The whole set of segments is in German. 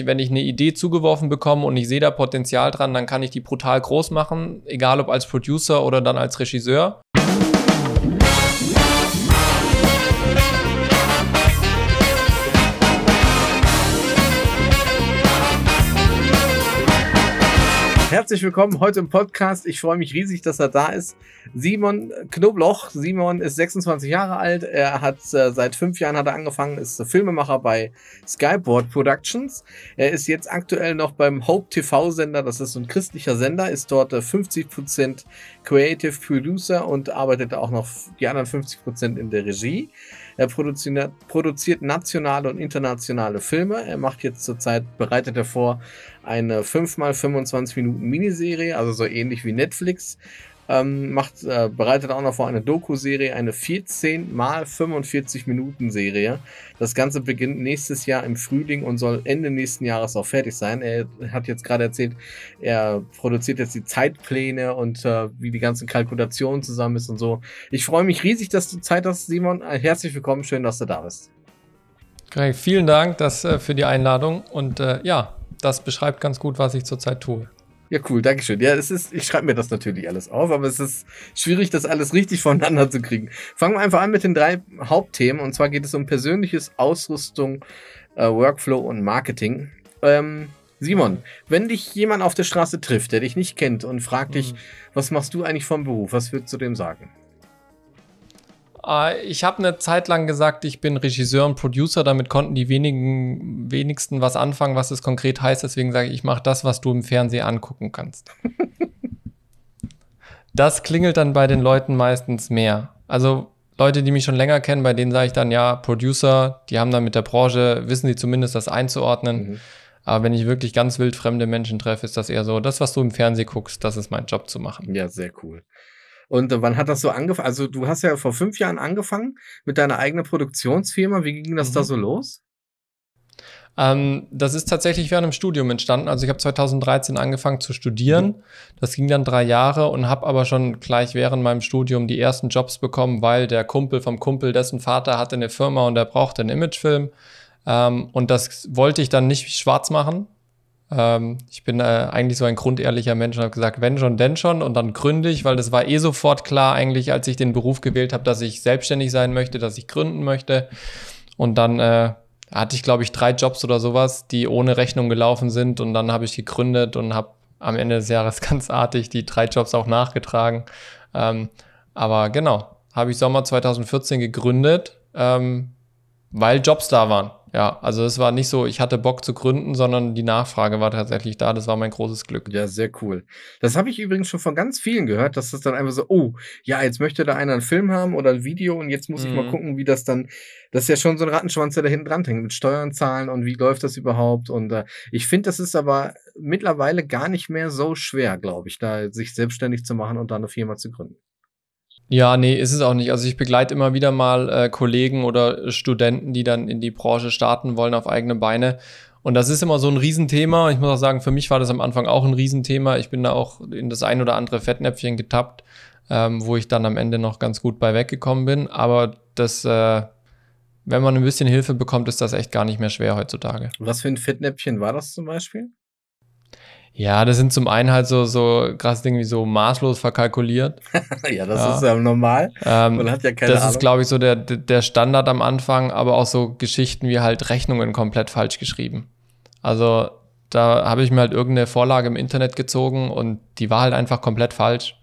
wenn ich eine Idee zugeworfen bekomme und ich sehe da Potenzial dran, dann kann ich die brutal groß machen, egal ob als Producer oder dann als Regisseur. Herzlich willkommen heute im Podcast. Ich freue mich riesig, dass er da ist. Simon Knobloch. Simon ist 26 Jahre alt. Er hat äh, seit fünf Jahren hat er angefangen, ist Filmemacher bei Skyboard Productions. Er ist jetzt aktuell noch beim Hope TV Sender. Das ist ein christlicher Sender, ist dort äh, 50% Creative Producer und arbeitet auch noch die anderen 50% in der Regie. Er produziert, produziert nationale und internationale Filme. Er macht jetzt zurzeit, bereitet er vor, eine 5x25 Minuten Miniserie, also so ähnlich wie Netflix ähm, macht, äh, bereitet auch noch vor eine Doku-Serie, eine 14 mal 45 Minuten Serie. Das Ganze beginnt nächstes Jahr im Frühling und soll Ende nächsten Jahres auch fertig sein. Er hat jetzt gerade erzählt, er produziert jetzt die Zeitpläne und äh, wie die ganzen Kalkulationen zusammen ist und so. Ich freue mich riesig, dass du Zeit hast, Simon. Äh, herzlich willkommen, schön, dass du da bist. vielen Dank dass, äh, für die Einladung und äh, ja, das beschreibt ganz gut, was ich zurzeit tue. Ja, cool, danke schön. Ja, es ist, ich schreibe mir das natürlich alles auf, aber es ist schwierig, das alles richtig voneinander zu kriegen. Fangen wir einfach an mit den drei Hauptthemen. Und zwar geht es um persönliches, Ausrüstung, äh, Workflow und Marketing. Ähm, Simon, wenn dich jemand auf der Straße trifft, der dich nicht kennt und fragt mhm. dich, was machst du eigentlich vom Beruf, was würdest du dem sagen? Äh, ich habe eine Zeit lang gesagt, ich bin Regisseur und Producer. Damit konnten die wenigen, wenigsten was anfangen, was es konkret heißt. Deswegen sage ich, ich mache das, was du im Fernsehen angucken kannst. das klingelt dann bei den Leuten meistens mehr. Also Leute, die mich schon länger kennen, bei denen sage ich dann, ja, Producer, die haben dann mit der Branche, wissen sie zumindest das einzuordnen. Mhm. Aber wenn ich wirklich ganz wild fremde Menschen treffe, ist das eher so, das, was du im Fernsehen guckst, das ist mein Job zu machen. Ja, sehr cool. Und wann hat das so angefangen? Also du hast ja vor fünf Jahren angefangen mit deiner eigenen Produktionsfirma. Wie ging das mhm. da so los? Ähm, das ist tatsächlich während dem Studium entstanden. Also ich habe 2013 angefangen zu studieren. Mhm. Das ging dann drei Jahre und habe aber schon gleich während meinem Studium die ersten Jobs bekommen, weil der Kumpel vom Kumpel, dessen Vater hatte eine Firma und er brauchte einen Imagefilm. Ähm, und das wollte ich dann nicht schwarz machen, ähm, ich bin äh, eigentlich so ein grundehrlicher Mensch und habe gesagt, wenn schon, denn schon und dann gründig, weil das war eh sofort klar eigentlich, als ich den Beruf gewählt habe, dass ich selbstständig sein möchte, dass ich gründen möchte. Und dann äh, hatte ich, glaube ich, drei Jobs oder sowas, die ohne Rechnung gelaufen sind und dann habe ich gegründet und habe am Ende des Jahres ganz artig die drei Jobs auch nachgetragen. Ähm, aber genau, habe ich Sommer 2014 gegründet, ähm, weil Jobs da waren. Ja, also es war nicht so, ich hatte Bock zu gründen, sondern die Nachfrage war tatsächlich da. Das war mein großes Glück. Ja, sehr cool. Das habe ich übrigens schon von ganz vielen gehört, dass das dann einfach so, oh, ja, jetzt möchte da einer einen Film haben oder ein Video und jetzt muss mhm. ich mal mhm. gucken, wie das dann, das ist ja schon so ein Rattenschwanz, der da hinten dran hängt mit Steuern zahlen und wie läuft das überhaupt. Und äh, ich finde, das ist aber mittlerweile gar nicht mehr so schwer, glaube ich, da sich selbstständig zu machen und da eine Firma zu gründen. Ja, nee, ist es auch nicht. Also ich begleite immer wieder mal äh, Kollegen oder Studenten, die dann in die Branche starten wollen auf eigene Beine. Und das ist immer so ein Riesenthema. Ich muss auch sagen, für mich war das am Anfang auch ein Riesenthema. Ich bin da auch in das ein oder andere Fettnäpfchen getappt, ähm, wo ich dann am Ende noch ganz gut bei weggekommen bin. Aber das, äh, wenn man ein bisschen Hilfe bekommt, ist das echt gar nicht mehr schwer heutzutage. was für ein Fettnäpfchen war das zum Beispiel? Ja, das sind zum einen halt so, so krass Dinge wie so maßlos verkalkuliert. ja, das ja. ist ja normal. Ähm, Man hat ja keine Das Ahnung. ist, glaube ich, so der, der Standard am Anfang, aber auch so Geschichten wie halt Rechnungen komplett falsch geschrieben. Also da habe ich mir halt irgendeine Vorlage im Internet gezogen und die war halt einfach komplett falsch.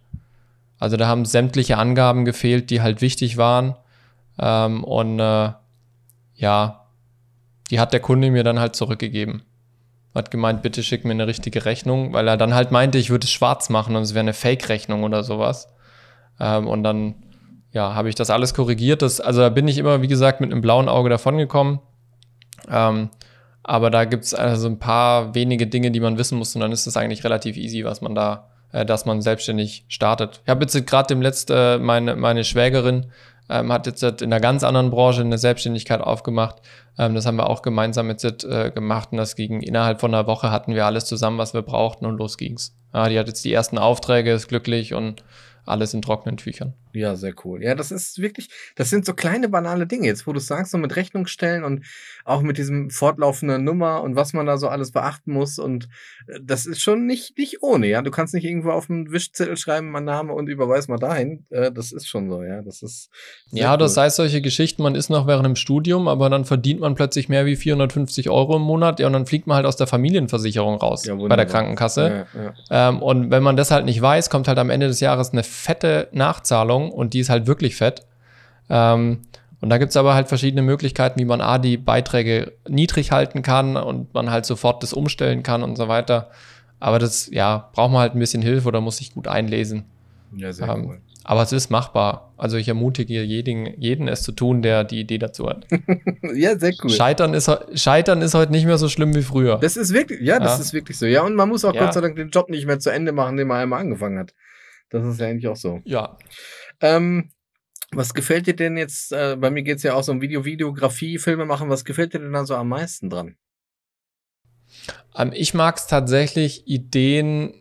Also da haben sämtliche Angaben gefehlt, die halt wichtig waren. Ähm, und äh, ja, die hat der Kunde mir dann halt zurückgegeben hat gemeint, bitte schick mir eine richtige Rechnung, weil er dann halt meinte, ich würde es schwarz machen und es wäre eine Fake-Rechnung oder sowas. Ähm, und dann, ja, habe ich das alles korrigiert. Das, also da bin ich immer, wie gesagt, mit einem blauen Auge davongekommen. Ähm, aber da gibt es also ein paar wenige Dinge, die man wissen muss und dann ist es eigentlich relativ easy, was man da, äh, dass man selbstständig startet. Ich habe jetzt gerade dem letzten, äh, meine, meine Schwägerin ähm, hat jetzt in einer ganz anderen Branche eine Selbstständigkeit aufgemacht. Ähm, das haben wir auch gemeinsam mit Sid äh, gemacht und das ging innerhalb von einer Woche hatten wir alles zusammen, was wir brauchten und los ging's. Ja, die hat jetzt die ersten Aufträge, ist glücklich und alles in trockenen Tüchern. Ja, sehr cool. Ja, das ist wirklich, das sind so kleine banale Dinge, jetzt wo du sagst, so mit Rechnungsstellen und auch mit diesem fortlaufenden Nummer und was man da so alles beachten muss. Und äh, das ist schon nicht, nicht ohne, ja. Du kannst nicht irgendwo auf einen Wischzettel schreiben, mein Name und überweis mal dahin. Äh, das ist schon so, ja. Das ist. Ja, das cool. heißt solche Geschichten, man ist noch während dem Studium, aber dann verdient man plötzlich mehr wie 450 Euro im Monat, ja, und dann fliegt man halt aus der Familienversicherung raus ja, bei der Krankenkasse. Ja, ja. Ähm, und wenn man das halt nicht weiß, kommt halt am Ende des Jahres eine fette Nachzahlung Ballung und die ist halt wirklich fett. Ähm, und da gibt es aber halt verschiedene Möglichkeiten, wie man A, die Beiträge niedrig halten kann und man halt sofort das umstellen kann und so weiter. Aber das, ja, braucht man halt ein bisschen Hilfe oder muss sich gut einlesen. Ja, sehr ähm, cool. Aber es ist machbar. Also ich ermutige jeden, jeden es zu tun, der die Idee dazu hat. ja, sehr cool. Scheitern ist, Scheitern ist heute nicht mehr so schlimm wie früher. Das ist wirklich, ja, das ja. ist wirklich so. Ja, und man muss auch ja. Gott sei Dank den Job nicht mehr zu Ende machen, den man einmal angefangen hat. Das ist ja eigentlich auch so. Ja. Ähm, was gefällt dir denn jetzt, äh, bei mir geht es ja auch so um Video, Videografie, Filme machen, was gefällt dir denn da so am meisten dran? Ähm, ich mag es tatsächlich, Ideen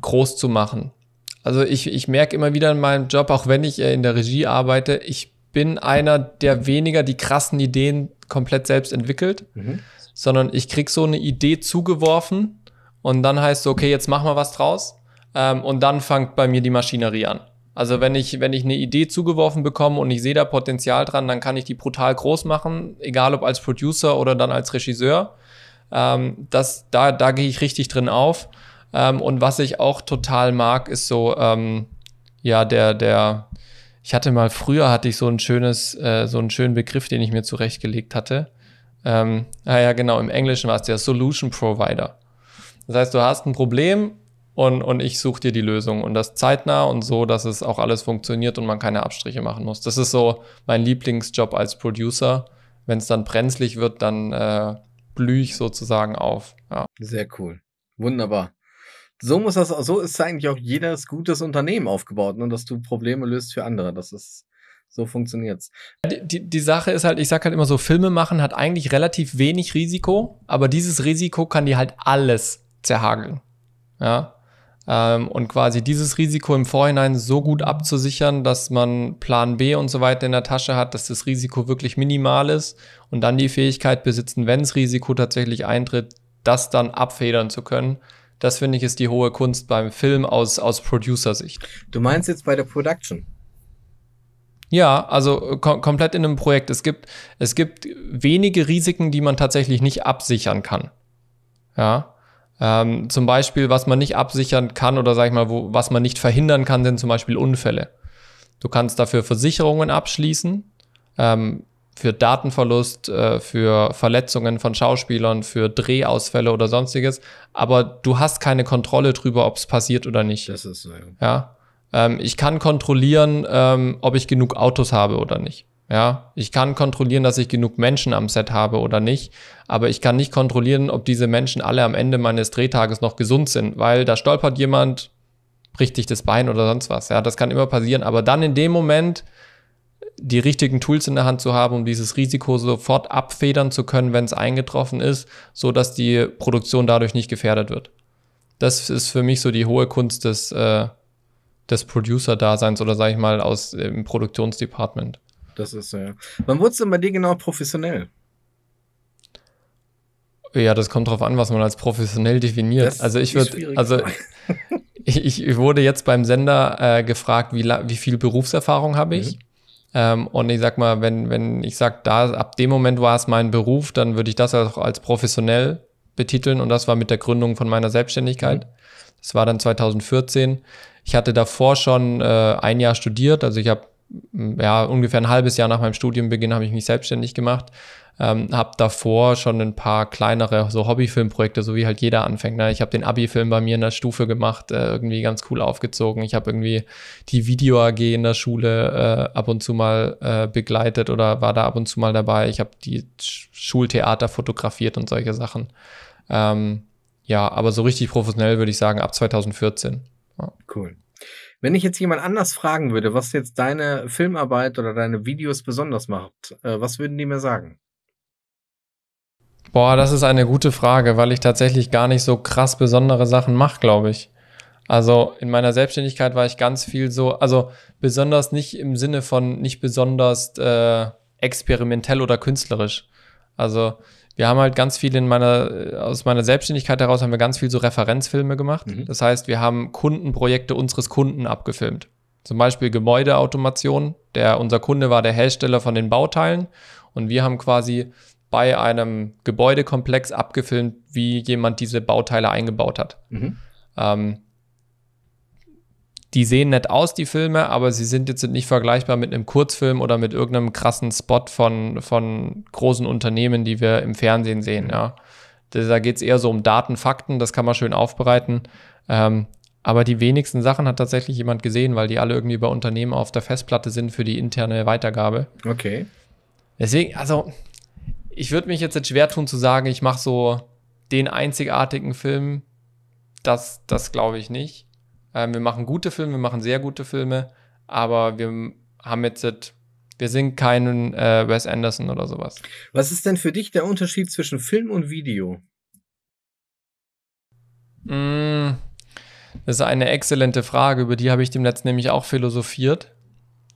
groß zu machen. Also ich, ich merke immer wieder in meinem Job, auch wenn ich äh, in der Regie arbeite, ich bin einer, der weniger die krassen Ideen komplett selbst entwickelt, mhm. sondern ich kriege so eine Idee zugeworfen und dann heißt es, so, okay, jetzt machen wir was draus. Ähm, und dann fängt bei mir die Maschinerie an. Also wenn ich, wenn ich eine Idee zugeworfen bekomme und ich sehe da Potenzial dran, dann kann ich die brutal groß machen, egal ob als Producer oder dann als Regisseur. Ähm, das, da, da gehe ich richtig drin auf. Ähm, und was ich auch total mag, ist so, ähm, ja, der, der, ich hatte mal früher hatte ich so ein schönes, äh, so einen schönen Begriff, den ich mir zurechtgelegt hatte. Ähm, ah ja, genau, im Englischen war es der Solution Provider. Das heißt, du hast ein Problem und, und ich suche dir die Lösung. Und das zeitnah und so, dass es auch alles funktioniert und man keine Abstriche machen muss. Das ist so mein Lieblingsjob als Producer. Wenn es dann brenzlig wird, dann äh, blühe ich sozusagen auf. Ja. Sehr cool. Wunderbar. So muss das, so ist eigentlich auch jedes gutes Unternehmen aufgebaut, ne? dass du Probleme löst für andere. Das ist, so funktioniert's. Die, die, die Sache ist halt, ich sag halt immer so, Filme machen hat eigentlich relativ wenig Risiko, aber dieses Risiko kann dir halt alles zerhageln. Ja, ähm, und quasi dieses Risiko im Vorhinein so gut abzusichern, dass man Plan B und so weiter in der Tasche hat, dass das Risiko wirklich minimal ist und dann die Fähigkeit besitzen, wenn das Risiko tatsächlich eintritt, das dann abfedern zu können. Das finde ich ist die hohe Kunst beim Film aus, aus Producer-Sicht. Du meinst jetzt bei der Production? Ja, also äh, kom komplett in einem Projekt. Es gibt, es gibt wenige Risiken, die man tatsächlich nicht absichern kann. Ja. Ähm, zum Beispiel, was man nicht absichern kann oder sag ich mal, wo, was man nicht verhindern kann, sind zum Beispiel Unfälle. Du kannst dafür Versicherungen abschließen, ähm, für Datenverlust, äh, für Verletzungen von Schauspielern, für Drehausfälle oder sonstiges, aber du hast keine Kontrolle drüber, ob es passiert oder nicht. Das ist so, ja. ja? Ähm, ich kann kontrollieren, ähm, ob ich genug Autos habe oder nicht. Ja, ich kann kontrollieren, dass ich genug Menschen am Set habe oder nicht, aber ich kann nicht kontrollieren, ob diese Menschen alle am Ende meines Drehtages noch gesund sind, weil da stolpert jemand, bricht sich das Bein oder sonst was. Ja, das kann immer passieren, aber dann in dem Moment die richtigen Tools in der Hand zu haben, um dieses Risiko sofort abfedern zu können, wenn es eingetroffen ist, so dass die Produktion dadurch nicht gefährdet wird. Das ist für mich so die hohe Kunst des, äh, des Producer-Daseins oder sage ich mal aus dem Produktionsdepartement das ist ja. Wann wurdest du denn bei dir genau professionell? Ja, das kommt drauf an, was man als professionell definiert. Das also ich würde, also ich, ich, wurde jetzt beim Sender äh, gefragt, wie, wie viel Berufserfahrung habe ich? Mhm. Ähm, und ich sag mal, wenn, wenn ich sag, da ab dem Moment war es mein Beruf, dann würde ich das auch als professionell betiteln. Und das war mit der Gründung von meiner Selbstständigkeit. Mhm. Das war dann 2014. Ich hatte davor schon äh, ein Jahr studiert, also ich habe ja, ungefähr ein halbes Jahr nach meinem Studienbeginn habe ich mich selbstständig gemacht. Ähm, habe davor schon ein paar kleinere so Hobbyfilmprojekte, so wie halt jeder anfängt. Ne? Ich habe den Abi-Film bei mir in der Stufe gemacht, äh, irgendwie ganz cool aufgezogen. Ich habe irgendwie die Video AG in der Schule äh, ab und zu mal äh, begleitet oder war da ab und zu mal dabei. Ich habe die Schultheater fotografiert und solche Sachen. Ähm, ja, aber so richtig professionell würde ich sagen ab 2014. Ja. Cool. Wenn ich jetzt jemand anders fragen würde, was jetzt deine Filmarbeit oder deine Videos besonders macht, äh, was würden die mir sagen? Boah, das ist eine gute Frage, weil ich tatsächlich gar nicht so krass besondere Sachen mache, glaube ich. Also in meiner Selbstständigkeit war ich ganz viel so, also besonders nicht im Sinne von nicht besonders äh, experimentell oder künstlerisch. Also wir haben halt ganz viel in meiner, äh, aus meiner Selbstständigkeit heraus haben wir ganz viel so Referenzfilme gemacht. Mhm. Das heißt, wir haben Kundenprojekte unseres Kunden abgefilmt. Zum Beispiel Gebäudeautomation. Der, unser Kunde war der Hersteller von den Bauteilen und wir haben quasi bei einem Gebäudekomplex abgefilmt, wie jemand diese Bauteile eingebaut hat. Mhm. Ähm, die sehen nett aus, die Filme, aber sie sind jetzt nicht vergleichbar mit einem Kurzfilm oder mit irgendeinem krassen Spot von, von großen Unternehmen, die wir im Fernsehen sehen, ja. Da geht es eher so um Daten, Fakten, das kann man schön aufbereiten. Ähm, aber die wenigsten Sachen hat tatsächlich jemand gesehen, weil die alle irgendwie bei Unternehmen auf der Festplatte sind für die interne Weitergabe. Okay. Deswegen, also, ich würde mich jetzt, jetzt schwer tun zu sagen, ich mache so den einzigartigen Film. Das, das glaube ich nicht. Ähm, wir machen gute Filme, wir machen sehr gute Filme, aber wir haben jetzt, wir sind kein äh, Wes Anderson oder sowas. Was ist denn für dich der Unterschied zwischen Film und Video? Mm, das ist eine exzellente Frage, über die habe ich dem letzten nämlich auch philosophiert.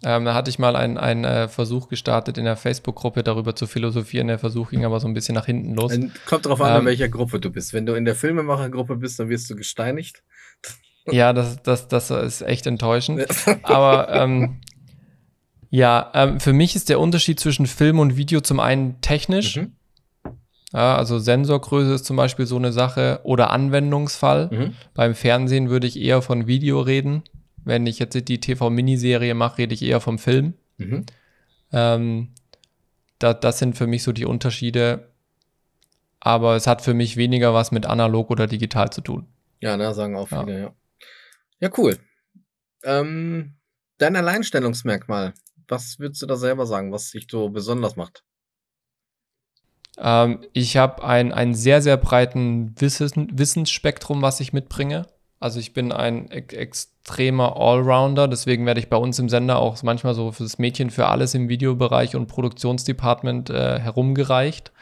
Ähm, da hatte ich mal einen, einen äh, Versuch gestartet, in der Facebook-Gruppe darüber zu philosophieren. Der Versuch ging aber so ein bisschen nach hinten los. Kommt drauf an, ähm, in welcher Gruppe du bist. Wenn du in der Filmemachergruppe bist, dann wirst du gesteinigt. Ja, das, das, das ist echt enttäuschend. Aber ähm, ja, ähm, für mich ist der Unterschied zwischen Film und Video zum einen technisch. Mhm. Ja, also Sensorgröße ist zum Beispiel so eine Sache oder Anwendungsfall. Mhm. Beim Fernsehen würde ich eher von Video reden. Wenn ich jetzt die TV-Miniserie mache, rede ich eher vom Film. Mhm. Ähm, da, das sind für mich so die Unterschiede. Aber es hat für mich weniger was mit analog oder digital zu tun. Ja, da sagen auch viele, ja. ja. Ja, cool. Ähm, dein Alleinstellungsmerkmal. Was würdest du da selber sagen, was dich so besonders macht? Ähm, ich habe ein, ein sehr, sehr breiten Wissen, Wissensspektrum, was ich mitbringe. Also ich bin ein e-, extremer Allrounder, deswegen werde ich bei uns im Sender auch manchmal so fürs Mädchen für alles im Videobereich und Produktionsdepartment äh, herumgereicht.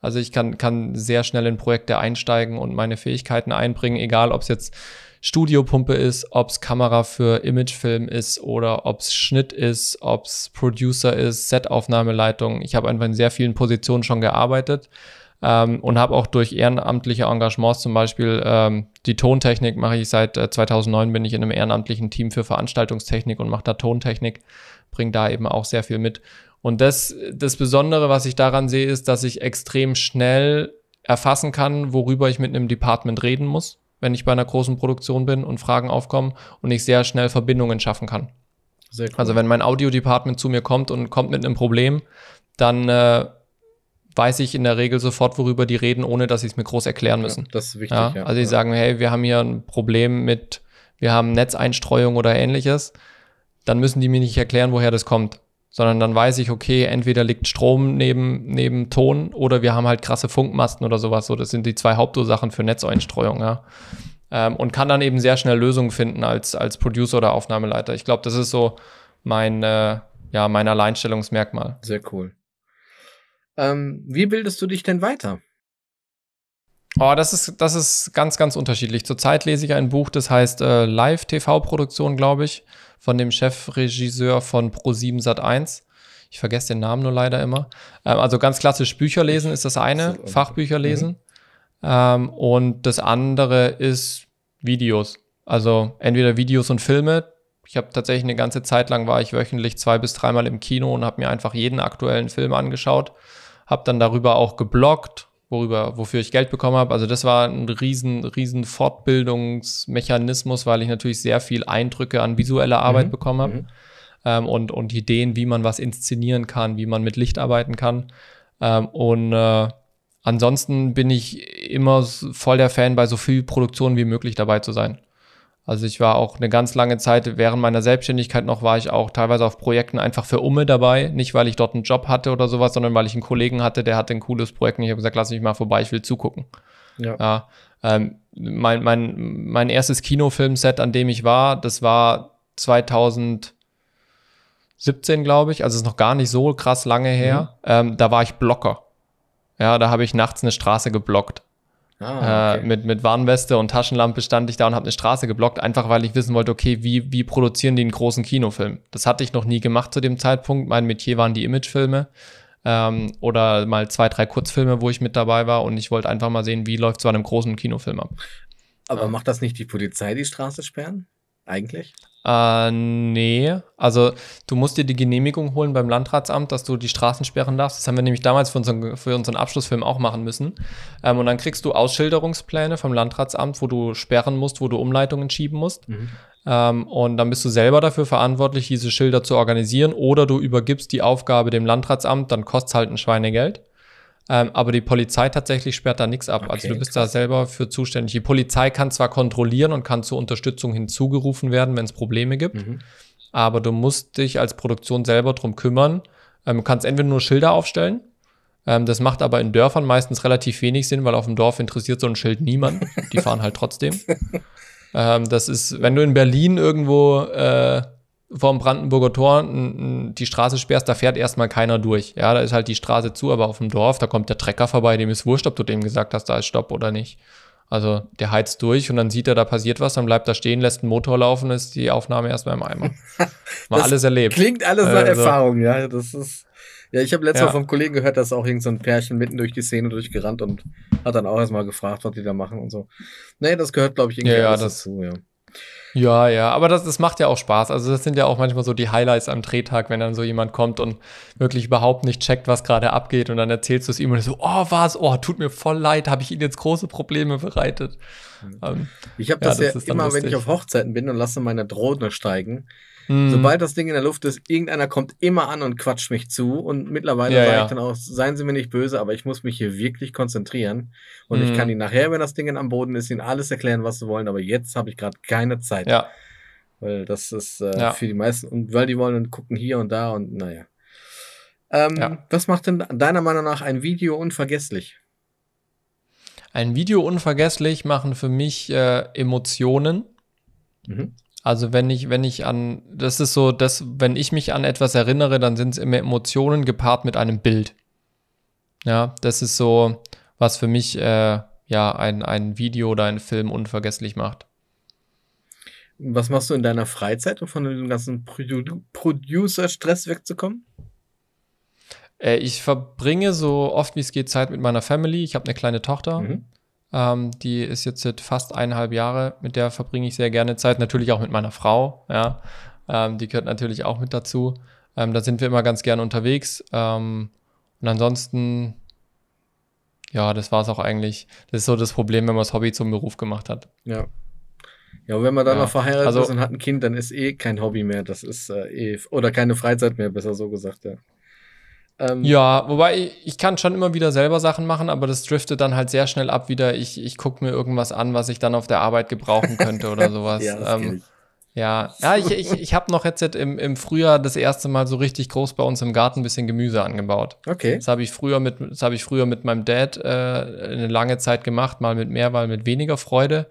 Also ich kann, kann sehr schnell in Projekte einsteigen und meine Fähigkeiten einbringen, egal ob es jetzt Studiopumpe ist, ob es Kamera für Imagefilm ist oder ob es Schnitt ist, ob es Producer ist, Setaufnahmeleitung. Ich habe einfach in sehr vielen Positionen schon gearbeitet ähm, und habe auch durch ehrenamtliche Engagements zum Beispiel ähm, die Tontechnik mache ich seit äh, 2009 bin ich in einem ehrenamtlichen Team für Veranstaltungstechnik und mache da Tontechnik, bringe da eben auch sehr viel mit. Und das, das Besondere, was ich daran sehe, ist, dass ich extrem schnell erfassen kann, worüber ich mit einem Department reden muss wenn ich bei einer großen Produktion bin und Fragen aufkommen und ich sehr schnell Verbindungen schaffen kann. Cool. Also wenn mein Audio-Department zu mir kommt und kommt mit einem Problem, dann äh, weiß ich in der Regel sofort, worüber die reden, ohne dass sie es mir groß erklären müssen. Ja, das ist wichtig. Ja? Ja, also die sagen, hey, wir haben hier ein Problem mit, wir haben Netzeinstreuung oder ähnliches. Dann müssen die mir nicht erklären, woher das kommt sondern dann weiß ich, okay, entweder liegt Strom neben, neben Ton oder wir haben halt krasse Funkmasten oder sowas. So, das sind die zwei Hauptursachen für Netzeinstreuung, ja. Ähm, und kann dann eben sehr schnell Lösungen finden als, als Producer oder Aufnahmeleiter. Ich glaube, das ist so mein, äh, ja, mein Alleinstellungsmerkmal. Sehr cool. Ähm, wie bildest du dich denn weiter? Oh, das ist, das ist ganz, ganz unterschiedlich. Zurzeit lese ich ein Buch, das heißt äh, Live-TV-Produktion, glaube ich von dem Chefregisseur von Pro7 Sat1. Ich vergesse den Namen nur leider immer. Ähm, also ganz klassisch Bücher lesen ist das eine, Fachbücher mhm. lesen. Mhm. Ähm, und das andere ist Videos. Also entweder Videos und Filme. Ich habe tatsächlich eine ganze Zeit lang war ich wöchentlich zwei bis dreimal im Kino und habe mir einfach jeden aktuellen Film angeschaut. Habe dann darüber auch geblockt worüber, wofür ich Geld bekommen habe. Also das war ein riesen, riesen Fortbildungsmechanismus, weil ich natürlich sehr viel Eindrücke an visueller Arbeit mhm. bekommen habe mhm. ähm, und, und Ideen, wie man was inszenieren kann, wie man mit Licht arbeiten kann. Ähm, und äh, ansonsten bin ich immer voll der Fan, bei so viel Produktion wie möglich dabei zu sein. Also ich war auch eine ganz lange Zeit während meiner Selbstständigkeit noch, war ich auch teilweise auf Projekten einfach für Umme dabei. Nicht, weil ich dort einen Job hatte oder sowas, sondern weil ich einen Kollegen hatte, der hatte ein cooles Projekt und ich habe gesagt, lass mich mal vorbei, ich will zugucken. Ja. ja ähm, mein, mein, mein erstes Kinofilmset, an dem ich war, das war 2000. 17, glaube ich, also ist noch gar nicht so krass lange her. Mhm. Ähm, da war ich Blocker. Ja, da habe ich nachts eine Straße geblockt. Ah, äh, okay. äh, mit, mit Warnweste und Taschenlampe stand ich da und habe eine Straße geblockt, einfach weil ich wissen wollte, okay, wie, wie produzieren die einen großen Kinofilm? Das hatte ich noch nie gemacht zu dem Zeitpunkt. Mein Metier waren die Imagefilme ähm, oder mal zwei, drei Kurzfilme, wo ich mit dabei war und ich wollte einfach mal sehen, wie läuft so einem großen Kinofilm ab. Aber macht das nicht die Polizei, die Straße sperren? eigentlich? Äh, nee. Also du musst dir die Genehmigung holen beim Landratsamt, dass du die Straßen sperren darfst. Das haben wir nämlich damals für unseren, für unseren Abschlussfilm auch machen müssen. Ähm, und dann kriegst du Ausschilderungspläne vom Landratsamt, wo du sperren musst, wo du Umleitungen schieben musst. Mhm. Ähm, und dann bist du selber dafür verantwortlich, diese Schilder zu organisieren. Oder du übergibst die Aufgabe dem Landratsamt, dann kostet halt ein Schweinegeld. Ähm, aber die Polizei tatsächlich sperrt da nichts ab. Also okay, also du bist krass. da selber für zuständig. Die Polizei kann zwar kontrollieren und kann zur Unterstützung hinzugerufen werden, wenn es Probleme gibt, mhm. aber du musst dich als Produktion selber drum kümmern. Ähm, du kannst entweder nur Schilder aufstellen, ähm, das macht aber in Dörfern meistens relativ wenig Sinn, weil auf dem Dorf interessiert so ein Schild niemand. Die fahren halt trotzdem. Ähm, das ist, wenn du in Berlin irgendwo äh, vom Brandenburger Tor die Straße sperrst, da fährt erstmal keiner durch. Ja, da ist halt die Straße zu, aber auf dem Dorf, da kommt der Trecker vorbei, dem ist wurscht, ob du dem gesagt hast, da ist Stopp oder nicht. Also der heizt durch und dann sieht er, da passiert was, dann bleibt er stehen, lässt einen Motor laufen, ist die Aufnahme erstmal im Eimer. Mal alles erlebt. Klingt alles nach also, Erfahrung, ja. Das ist. Ja, ich habe letztes ja. Mal vom Kollegen gehört, dass auch irgendein so Pärchen mitten durch die Szene durchgerannt und hat dann auch erstmal gefragt, was die da machen und so. Nee, das gehört, glaube ich, irgendwie ja, ja, das, dazu, ja. Ja, ja, aber das, das macht ja auch Spaß. Also das sind ja auch manchmal so die Highlights am Drehtag, wenn dann so jemand kommt und wirklich überhaupt nicht checkt, was gerade abgeht und dann erzählst du es ihm und so, oh, was, oh, tut mir voll leid, habe ich Ihnen jetzt große Probleme bereitet. Hm. Ähm, ich habe das, ja, das ja immer, lustig. wenn ich auf Hochzeiten bin und lasse meine Drohne steigen, Mhm. Sobald das Ding in der Luft ist, irgendeiner kommt immer an und quatscht mich zu. Und mittlerweile ja, sage ja. ich dann auch, seien Sie mir nicht böse, aber ich muss mich hier wirklich konzentrieren. Und mhm. ich kann Ihnen nachher, wenn das Ding am Boden ist, Ihnen alles erklären, was Sie wollen. Aber jetzt habe ich gerade keine Zeit. Ja. Weil das ist äh, ja. für die meisten, und weil die wollen und gucken hier und da und naja. Ähm, ja. Was macht denn deiner Meinung nach ein Video unvergesslich? Ein Video unvergesslich machen für mich äh, Emotionen. Mhm. Also wenn ich, wenn ich an, das ist so, dass, wenn ich mich an etwas erinnere, dann sind es immer Emotionen gepaart mit einem Bild. Ja, das ist so, was für mich äh, ja ein, ein Video oder ein Film unvergesslich macht. Was machst du in deiner Freizeit, um von dem ganzen Produ Producer-Stress wegzukommen? Äh, ich verbringe so oft wie es geht Zeit mit meiner Family. Ich habe eine kleine Tochter. Mhm. Ähm, die ist jetzt seit fast eineinhalb Jahre. Mit der verbringe ich sehr gerne Zeit. Natürlich auch mit meiner Frau. Ja. Ähm, die gehört natürlich auch mit dazu. Ähm, da sind wir immer ganz gerne unterwegs. Ähm, und ansonsten, ja, das war es auch eigentlich. Das ist so das Problem, wenn man das Hobby zum Beruf gemacht hat. Ja. Ja, wenn man dann ja. noch verheiratet also, ist und hat ein Kind, dann ist eh kein Hobby mehr. Das ist äh, eh, oder keine Freizeit mehr, besser so gesagt, ja. Ähm, ja, wobei ich, ich, kann schon immer wieder selber Sachen machen, aber das driftet dann halt sehr schnell ab wieder. Ich, ich gucke mir irgendwas an, was ich dann auf der Arbeit gebrauchen könnte oder sowas. ja, ähm, ja, ja. ich, ich, ich habe noch jetzt im, im Frühjahr das erste Mal so richtig groß bei uns im Garten ein bisschen Gemüse angebaut. Okay. Das habe ich früher mit, das habe ich früher mit meinem Dad äh, eine lange Zeit gemacht, mal mit mehr, mal mit weniger Freude.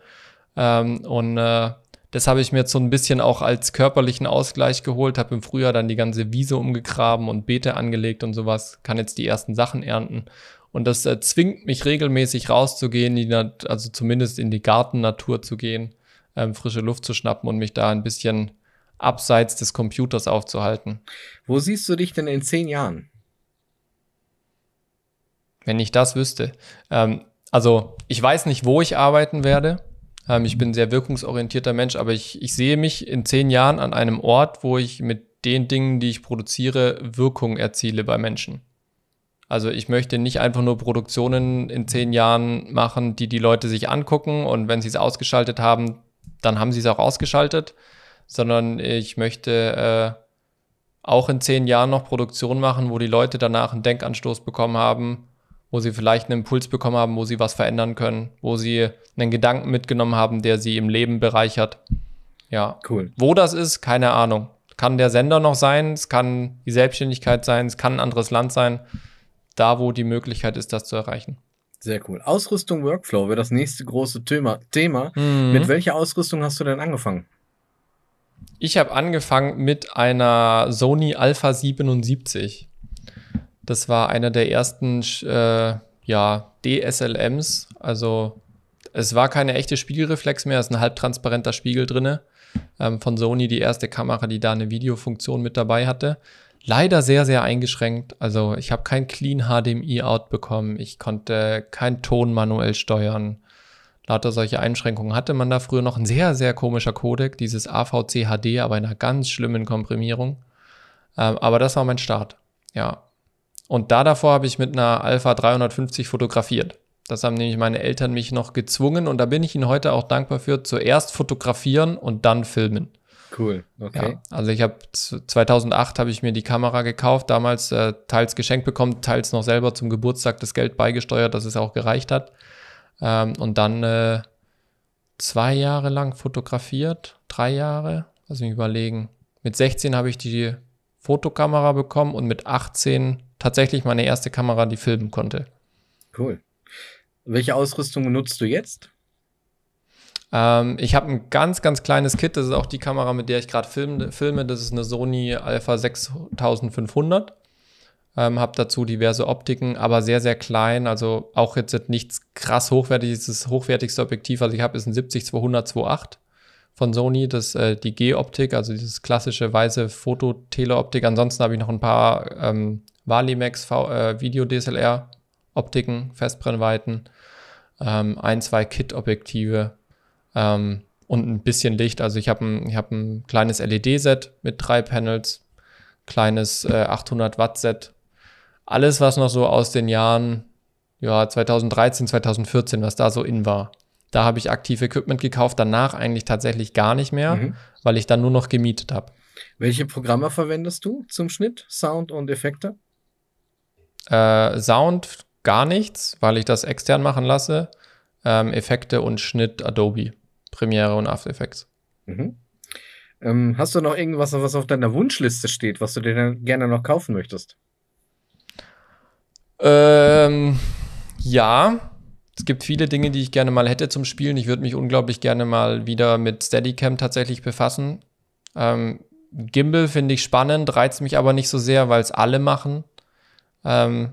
Ähm, und äh, das habe ich mir jetzt so ein bisschen auch als körperlichen Ausgleich geholt, habe im Frühjahr dann die ganze Wiese umgegraben und Beete angelegt und sowas, kann jetzt die ersten Sachen ernten. Und das äh, zwingt mich regelmäßig rauszugehen, die also zumindest in die Gartennatur zu gehen, ähm, frische Luft zu schnappen und mich da ein bisschen abseits des Computers aufzuhalten. Wo siehst du dich denn in zehn Jahren? Wenn ich das wüsste. Ähm, also ich weiß nicht, wo ich arbeiten werde. Ähm, ich bin ein sehr wirkungsorientierter Mensch, aber ich, ich sehe mich in zehn Jahren an einem Ort, wo ich mit den Dingen, die ich produziere, Wirkung erziele bei Menschen. Also ich möchte nicht einfach nur Produktionen in zehn Jahren machen, die die Leute sich angucken und wenn sie es ausgeschaltet haben, dann haben sie es auch ausgeschaltet, sondern ich möchte äh, auch in zehn Jahren noch Produktionen machen, wo die Leute danach einen Denkanstoß bekommen haben, wo sie vielleicht einen Impuls bekommen haben, wo sie was verändern können, wo sie einen Gedanken mitgenommen haben, der sie im Leben bereichert. Ja. Cool. Wo das ist, keine Ahnung. Kann der Sender noch sein, es kann die Selbstständigkeit sein, es kann ein anderes Land sein. Da, wo die Möglichkeit ist, das zu erreichen. Sehr cool. Ausrüstung Workflow wäre das nächste große Thema. Thema. Mhm. Mit welcher Ausrüstung hast du denn angefangen? Ich habe angefangen mit einer Sony Alpha 77. Das war einer der ersten äh, ja, DSLMs. Also es war keine echte Spiegelreflex mehr, es ist ein halbtransparenter Spiegel drin. Ähm, von Sony die erste Kamera, die da eine Videofunktion mit dabei hatte. Leider sehr, sehr eingeschränkt. Also ich habe kein Clean HDMI-Out bekommen. Ich konnte keinen Ton manuell steuern. Lauter solche Einschränkungen hatte man da früher noch. Ein sehr, sehr komischer Codec, dieses AVC HD, aber in einer ganz schlimmen Komprimierung. Ähm, aber das war mein Start. Ja, und da davor habe ich mit einer Alpha 350 fotografiert. Das haben nämlich meine Eltern mich noch gezwungen und da bin ich ihnen heute auch dankbar für. Zuerst fotografieren und dann filmen. Cool, okay. Ja, also ich habe 2008 habe ich mir die Kamera gekauft, damals äh, teils geschenkt bekommen, teils noch selber zum Geburtstag das Geld beigesteuert, dass es auch gereicht hat. Ähm, und dann äh, zwei Jahre lang fotografiert, drei Jahre, lass mich überlegen. Mit 16 habe ich die Fotokamera bekommen und mit 18 tatsächlich meine erste Kamera, die filmen konnte. Cool. Welche Ausrüstung nutzt du jetzt? Ähm, ich habe ein ganz, ganz kleines Kit. Das ist auch die Kamera, mit der ich gerade film, filme. Das ist eine Sony Alpha 6500. Ähm, habe dazu diverse Optiken, aber sehr, sehr klein. Also auch jetzt nichts krass hochwertiges. Das hochwertigste Objektiv, was also ich habe, ist ein 70-200-28 von Sony. Das äh, die G-Optik, also dieses klassische weiße Fototeleoptik. Ansonsten habe ich noch ein paar ähm, Valimax v äh, Video DSLR, Optiken, Festbrennweiten, ähm, ein, zwei Kit-Objektive ähm, und ein bisschen Licht. Also ich habe ein, hab ein kleines LED-Set mit drei Panels, kleines äh, 800 Watt-Set. Alles, was noch so aus den Jahren ja, 2013, 2014, was da so in war. Da habe ich aktiv Equipment gekauft, danach eigentlich tatsächlich gar nicht mehr, mhm. weil ich dann nur noch gemietet habe. Welche Programme verwendest du zum Schnitt, Sound und Effekte? Äh, Sound gar nichts, weil ich das extern machen lasse. Ähm, Effekte und Schnitt Adobe, Premiere und After Effects. Mhm. Ähm, hast du noch irgendwas, was auf deiner Wunschliste steht, was du dir dann gerne noch kaufen möchtest? Ähm, ja, es gibt viele Dinge, die ich gerne mal hätte zum Spielen. Ich würde mich unglaublich gerne mal wieder mit Steadicam tatsächlich befassen. Ähm, Gimbal finde ich spannend, reizt mich aber nicht so sehr, weil es alle machen. Ähm,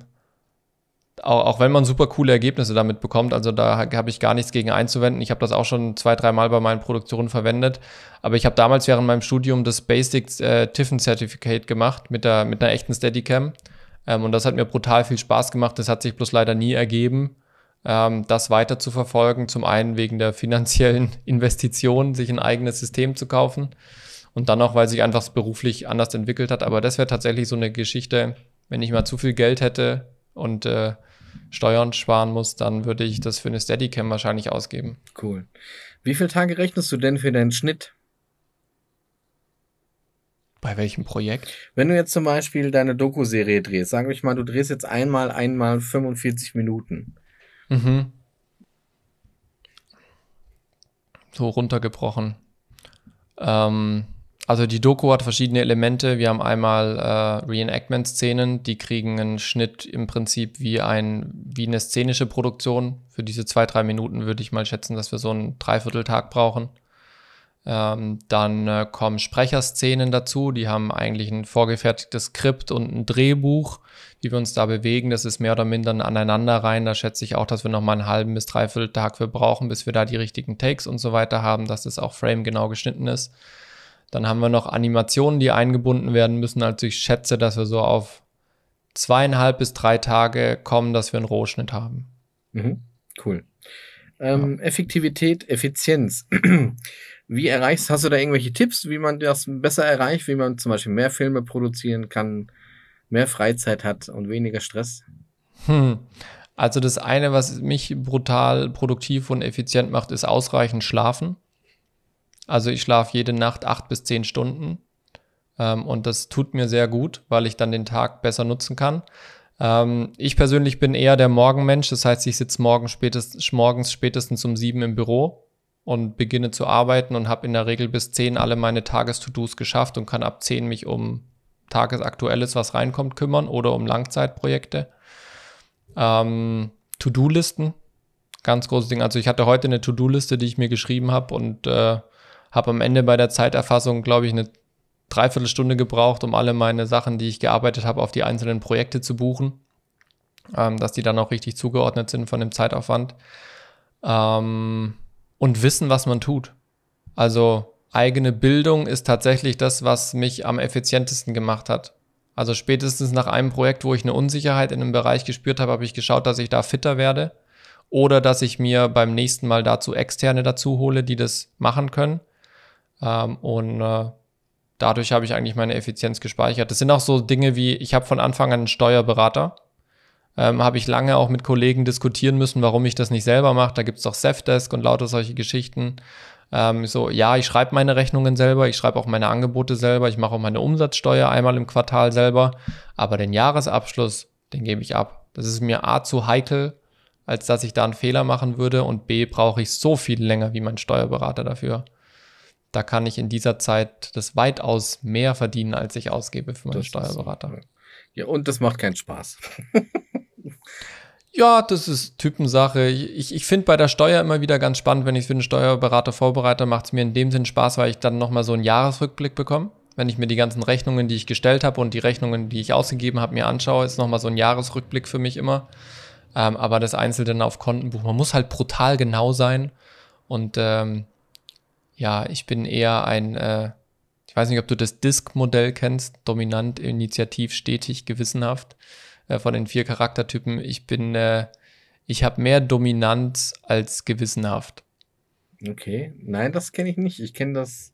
auch, auch, wenn man super coole Ergebnisse damit bekommt, also da habe ich gar nichts gegen einzuwenden. Ich habe das auch schon zwei, dreimal bei meinen Produktionen verwendet. Aber ich habe damals während meinem Studium das Basic äh, Tiffen Certificate gemacht mit, der, mit einer echten Steadicam. Ähm, und das hat mir brutal viel Spaß gemacht. Das hat sich bloß leider nie ergeben, ähm, das weiter zu verfolgen. Zum einen wegen der finanziellen Investition, sich ein eigenes System zu kaufen. Und dann auch, weil sich einfach beruflich anders entwickelt hat. Aber das wäre tatsächlich so eine Geschichte, wenn ich mal zu viel Geld hätte und äh, Steuern sparen muss, dann würde ich das für eine Steadicam wahrscheinlich ausgeben. Cool. Wie viele Tage rechnest du denn für deinen Schnitt? Bei welchem Projekt? Wenn du jetzt zum Beispiel deine Doku-Serie drehst, sag ich mal, du drehst jetzt einmal, einmal 45 Minuten. Mhm. So runtergebrochen. Ähm, also die Doku hat verschiedene Elemente. Wir haben einmal äh, Reenactment-Szenen, die kriegen einen Schnitt im Prinzip wie, ein, wie eine szenische Produktion. Für diese zwei, drei Minuten würde ich mal schätzen, dass wir so einen Dreivierteltag brauchen. Ähm, dann äh, kommen Sprecherszenen dazu, die haben eigentlich ein vorgefertigtes Skript und ein Drehbuch, wie wir uns da bewegen. Das ist mehr oder minder ein Aneinanderreihen. Da schätze ich auch, dass wir nochmal einen halben bis dreiviertel Tag für brauchen, bis wir da die richtigen Takes und so weiter haben, dass das auch Frame genau geschnitten ist. Dann haben wir noch Animationen, die eingebunden werden müssen. Also ich schätze, dass wir so auf zweieinhalb bis drei Tage kommen, dass wir einen Rohschnitt haben. Mhm. Cool. Ähm, ja. Effektivität, Effizienz. wie erreichst, hast du da irgendwelche Tipps, wie man das besser erreicht, wie man zum Beispiel mehr Filme produzieren kann, mehr Freizeit hat und weniger Stress? Hm. Also das eine, was mich brutal produktiv und effizient macht, ist ausreichend schlafen. Also ich schlafe jede Nacht acht bis zehn Stunden ähm, und das tut mir sehr gut, weil ich dann den Tag besser nutzen kann. Ähm, ich persönlich bin eher der Morgenmensch, das heißt, ich sitze morgen spätest, morgens spätestens um sieben im Büro und beginne zu arbeiten und habe in der Regel bis zehn alle meine Tages-To-Dos geschafft und kann ab zehn mich um Tagesaktuelles, was reinkommt, kümmern oder um Langzeitprojekte. Ähm, To-Do-Listen, ganz großes Ding. Also ich hatte heute eine To-Do-Liste, die ich mir geschrieben habe und äh, habe am Ende bei der Zeiterfassung, glaube ich, eine Dreiviertelstunde gebraucht, um alle meine Sachen, die ich gearbeitet habe, auf die einzelnen Projekte zu buchen, ähm, dass die dann auch richtig zugeordnet sind von dem Zeitaufwand. Ähm, und wissen, was man tut. Also eigene Bildung ist tatsächlich das, was mich am effizientesten gemacht hat. Also spätestens nach einem Projekt, wo ich eine Unsicherheit in einem Bereich gespürt habe, habe ich geschaut, dass ich da fitter werde oder dass ich mir beim nächsten Mal dazu externe dazu hole, die das machen können. Ähm, und äh, dadurch habe ich eigentlich meine Effizienz gespeichert. Das sind auch so Dinge wie, ich habe von Anfang an einen Steuerberater. Ähm, habe ich lange auch mit Kollegen diskutieren müssen, warum ich das nicht selber mache. Da gibt es doch Safdesk und lauter solche Geschichten. Ähm, so, ja, ich schreibe meine Rechnungen selber, ich schreibe auch meine Angebote selber, ich mache auch meine Umsatzsteuer einmal im Quartal selber, aber den Jahresabschluss, den gebe ich ab. Das ist mir A zu heikel, als dass ich da einen Fehler machen würde und B brauche ich so viel länger wie mein Steuerberater dafür da kann ich in dieser Zeit das weitaus mehr verdienen, als ich ausgebe für meinen das Steuerberater. So, ja. und das macht keinen Spaß. ja, das ist Typensache. Ich, ich finde bei der Steuer immer wieder ganz spannend, wenn ich es für einen Steuerberater vorbereite, macht es mir in dem Sinn Spaß, weil ich dann nochmal so einen Jahresrückblick bekomme. Wenn ich mir die ganzen Rechnungen, die ich gestellt habe und die Rechnungen, die ich ausgegeben habe, mir anschaue, ist nochmal so ein Jahresrückblick für mich immer. Ähm, aber das Einzelne auf Kontenbuch, man muss halt brutal genau sein. Und ähm, ja, ich bin eher ein, äh, ich weiß nicht, ob du das Disk-Modell kennst, dominant, initiativ, stetig, gewissenhaft, äh, von den vier Charaktertypen. Ich bin, äh, ich habe mehr Dominanz als gewissenhaft. Okay, nein, das kenne ich nicht. Ich kenne das.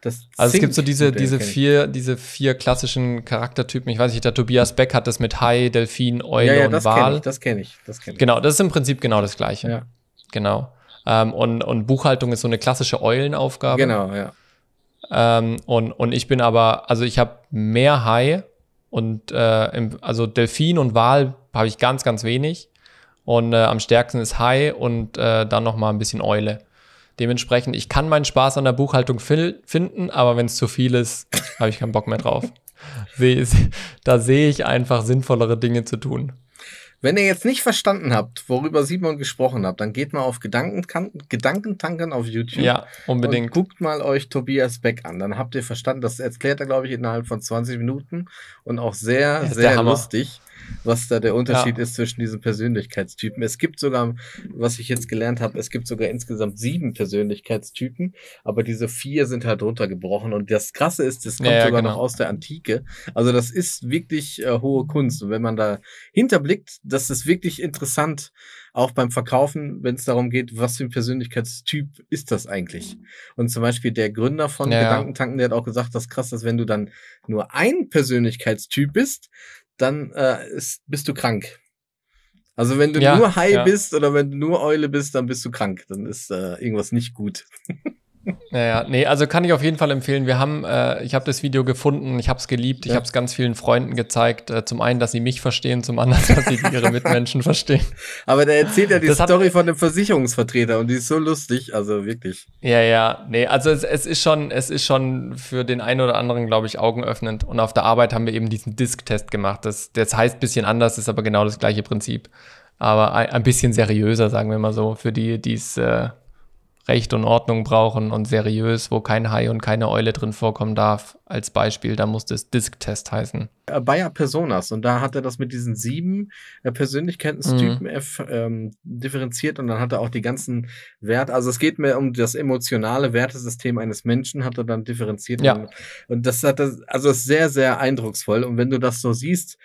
Das also es gibt so diese, diese vier, diese vier klassischen Charaktertypen. Ich weiß nicht, der Tobias Beck hat das mit Hai, Delfin, Eule ja, ja, und Wal. Das Kenn ich, das kenne ich, das kenne ich. Genau, das ist im Prinzip genau das Gleiche. Ja. Genau. Ähm, und, und Buchhaltung ist so eine klassische Eulenaufgabe. Genau, ja. Ähm, und, und ich bin aber, also ich habe mehr Hai und äh, im, also Delfin und Wal habe ich ganz, ganz wenig. Und äh, am stärksten ist Hai und äh, dann nochmal ein bisschen Eule. Dementsprechend, ich kann meinen Spaß an der Buchhaltung finden, aber wenn es zu viel ist, habe ich keinen Bock mehr drauf. da sehe ich einfach sinnvollere Dinge zu tun. Wenn ihr jetzt nicht verstanden habt, worüber Simon gesprochen hat, dann geht mal auf Gedankentanken Gedanken auf YouTube. Ja, unbedingt. Und guckt mal euch Tobias Beck an. Dann habt ihr verstanden. Das erklärt er, glaube ich, innerhalb von 20 Minuten und auch sehr, sehr lustig. Hammer was da der Unterschied ja. ist zwischen diesen Persönlichkeitstypen. Es gibt sogar, was ich jetzt gelernt habe, es gibt sogar insgesamt sieben Persönlichkeitstypen, aber diese vier sind halt runtergebrochen. Und das Krasse ist, das kommt ja, ja, sogar genau. noch aus der Antike. Also das ist wirklich äh, hohe Kunst. Und wenn man da hinterblickt, das ist wirklich interessant, auch beim Verkaufen, wenn es darum geht, was für ein Persönlichkeitstyp ist das eigentlich. Und zum Beispiel der Gründer von Gedankentanken, der hat auch gesagt, das krass ist, wenn du dann nur ein Persönlichkeitstyp bist, dann äh, ist, bist du krank. Also wenn du ja, nur Hai ja. bist oder wenn du nur Eule bist, dann bist du krank. Dann ist äh, irgendwas nicht gut. Naja, nee, also kann ich auf jeden Fall empfehlen. Wir haben, äh, ich habe das Video gefunden, ich habe es geliebt, ja. ich habe es ganz vielen Freunden gezeigt. Äh, zum einen, dass sie mich verstehen, zum anderen, dass sie ihre Mitmenschen verstehen. Aber der erzählt ja die das Story hat, von dem Versicherungsvertreter und die ist so lustig, also wirklich. Ja, ja, nee, also es, es ist schon, es ist schon für den einen oder anderen, glaube ich, augenöffnend. Und auf der Arbeit haben wir eben diesen Disk-Test gemacht. Das, das heißt bisschen anders, ist aber genau das gleiche Prinzip. Aber ein, ein bisschen seriöser, sagen wir mal so, für die, die es äh, Recht und Ordnung brauchen und seriös, wo kein Hai und keine Eule drin vorkommen darf. Als Beispiel, da musste es Disk-Test heißen. Äh, Bayer Personas und da hat er das mit diesen sieben äh, Persönlichkeitstypen mhm. F ähm, differenziert und dann hat er auch die ganzen Werte, also es geht mir um das emotionale Wertesystem eines Menschen, hat er dann differenziert. Ja. Und, und das hat das, also ist sehr, sehr eindrucksvoll und wenn du das so siehst,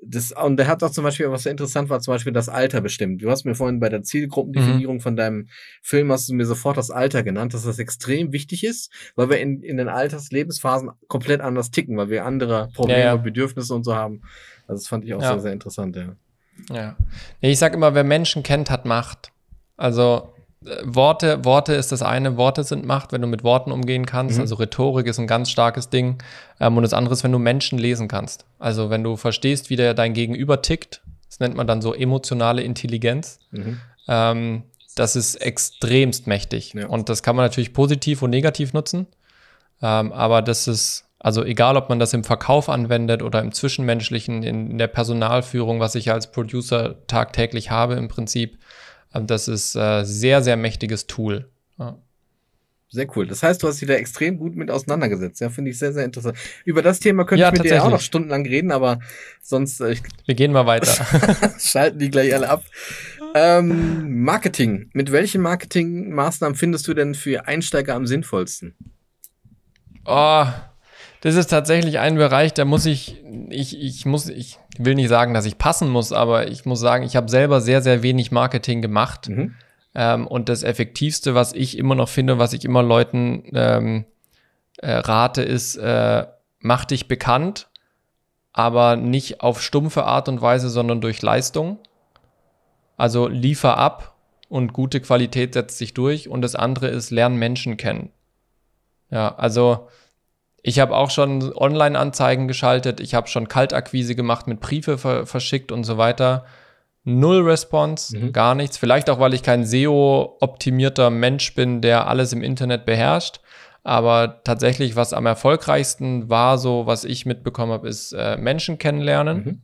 das, und der hat auch zum Beispiel, was sehr interessant war, zum Beispiel das Alter bestimmt. Du hast mir vorhin bei der Zielgruppendefinierung mhm. von deinem Film, hast du mir sofort das Alter genannt, dass das extrem wichtig ist, weil wir in, in den Alterslebensphasen komplett anders ticken, weil wir andere Probleme, ja, ja. Bedürfnisse und so haben. Also das fand ich auch ja. sehr, sehr interessant, ja. Ja. ich sag immer, wer Menschen kennt, hat Macht. Also Worte, Worte ist das eine, Worte sind Macht, wenn du mit Worten umgehen kannst. Mhm. Also Rhetorik ist ein ganz starkes Ding. Ähm, und das andere ist, wenn du Menschen lesen kannst. Also wenn du verstehst, wie der dein Gegenüber tickt, das nennt man dann so emotionale Intelligenz. Mhm. Ähm, das ist extremst mächtig. Ja. Und das kann man natürlich positiv und negativ nutzen. Ähm, aber das ist, also egal, ob man das im Verkauf anwendet oder im Zwischenmenschlichen, in, in der Personalführung, was ich als Producer tagtäglich habe im Prinzip, ähm, das ist ein äh, sehr, sehr mächtiges Tool. Ja. Sehr cool. Das heißt, du hast dich da extrem gut mit auseinandergesetzt. Ja, finde ich sehr, sehr interessant. Über das Thema könnte ja, ich mit dir auch noch stundenlang reden, aber sonst. Äh, Wir gehen mal weiter. Schalten die gleich alle ab. Ähm, Marketing. Mit welchen Marketingmaßnahmen findest du denn für Einsteiger am sinnvollsten? Oh, das ist tatsächlich ein Bereich, da muss ich, ich, ich muss, ich will nicht sagen, dass ich passen muss, aber ich muss sagen, ich habe selber sehr, sehr wenig Marketing gemacht. Mhm. Ähm, und das Effektivste, was ich immer noch finde, was ich immer Leuten ähm, äh, rate, ist, äh, mach dich bekannt, aber nicht auf stumpfe Art und Weise, sondern durch Leistung. Also liefer ab und gute Qualität setzt sich durch. Und das andere ist, lern Menschen kennen. Ja, also ich habe auch schon Online-Anzeigen geschaltet, ich habe schon Kaltakquise gemacht, mit Briefe ver verschickt und so weiter. Null Response, mhm. gar nichts. Vielleicht auch, weil ich kein SEO-optimierter Mensch bin, der alles im Internet beherrscht. Aber tatsächlich, was am erfolgreichsten war, so was ich mitbekommen habe, ist äh, Menschen kennenlernen. Mhm.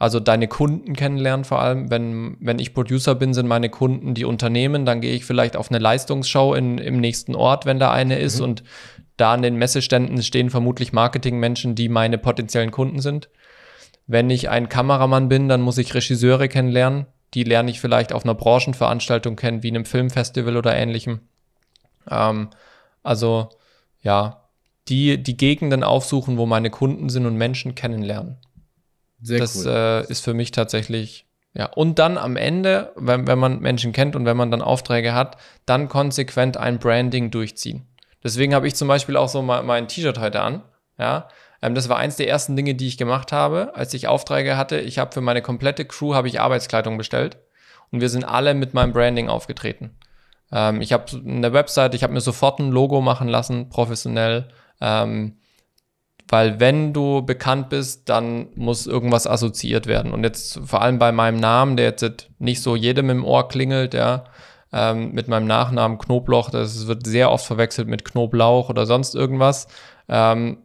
Also deine Kunden kennenlernen vor allem. Wenn, wenn ich Producer bin, sind meine Kunden die Unternehmen. Dann gehe ich vielleicht auf eine Leistungsshow in, im nächsten Ort, wenn da eine ist. Mhm. Und da an den Messeständen stehen vermutlich Marketingmenschen, die meine potenziellen Kunden sind. Wenn ich ein Kameramann bin, dann muss ich Regisseure kennenlernen. Die lerne ich vielleicht auf einer Branchenveranstaltung kennen, wie einem Filmfestival oder ähnlichem. Ähm, also ja, die, die Gegenden aufsuchen, wo meine Kunden sind und Menschen kennenlernen. Sehr das cool. äh, ist für mich tatsächlich, ja. Und dann am Ende, wenn, wenn man Menschen kennt und wenn man dann Aufträge hat, dann konsequent ein Branding durchziehen. Deswegen habe ich zum Beispiel auch so mein, mein T-Shirt heute an, ja. Ähm, das war eins der ersten Dinge, die ich gemacht habe, als ich Aufträge hatte. Ich habe für meine komplette Crew habe ich Arbeitskleidung bestellt und wir sind alle mit meinem Branding aufgetreten. Ähm, ich habe eine Website, ich habe mir sofort ein Logo machen lassen, professionell. Ähm, weil wenn du bekannt bist, dann muss irgendwas assoziiert werden. Und jetzt vor allem bei meinem Namen, der jetzt nicht so jedem im Ohr klingelt, ja, ähm, mit meinem Nachnamen Knobloch, das wird sehr oft verwechselt mit Knoblauch oder sonst irgendwas. Ähm,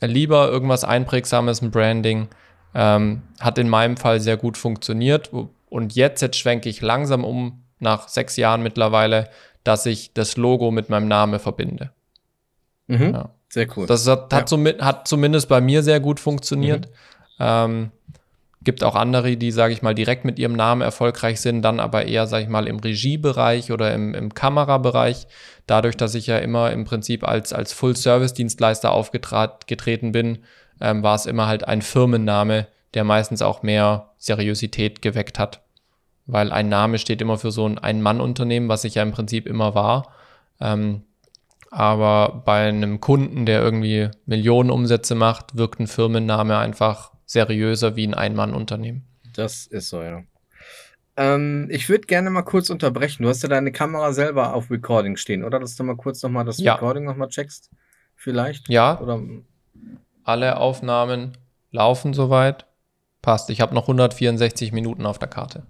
lieber irgendwas Einprägsames, ein Branding. Ähm, hat in meinem Fall sehr gut funktioniert. Und jetzt, jetzt schwenke ich langsam um, nach sechs Jahren mittlerweile, dass ich das Logo mit meinem Namen verbinde. Mhm. Ja. Sehr cool. Das hat, hat, ja. zum, hat zumindest bei mir sehr gut funktioniert. Mhm. Ähm, gibt auch andere, die, sage ich mal, direkt mit ihrem Namen erfolgreich sind, dann aber eher, sage ich mal, im Regiebereich oder im, im Kamerabereich. Dadurch, dass ich ja immer im Prinzip als, als Full-Service-Dienstleister aufgetreten bin, ähm, war es immer halt ein Firmenname, der meistens auch mehr Seriosität geweckt hat. Weil ein Name steht immer für so ein Ein-Mann-Unternehmen, was ich ja im Prinzip immer war. Ähm, aber bei einem Kunden, der irgendwie Millionen Umsätze macht, wirkt ein Firmenname einfach seriöser wie ein Ein-Mann-Unternehmen. Das ist so, ja. Ähm, ich würde gerne mal kurz unterbrechen. Du hast ja deine Kamera selber auf Recording stehen, oder? Dass du mal kurz nochmal das ja. Recording nochmal checkst. Vielleicht? Ja. Oder? Alle Aufnahmen laufen soweit. Passt. Ich habe noch 164 Minuten auf der Karte.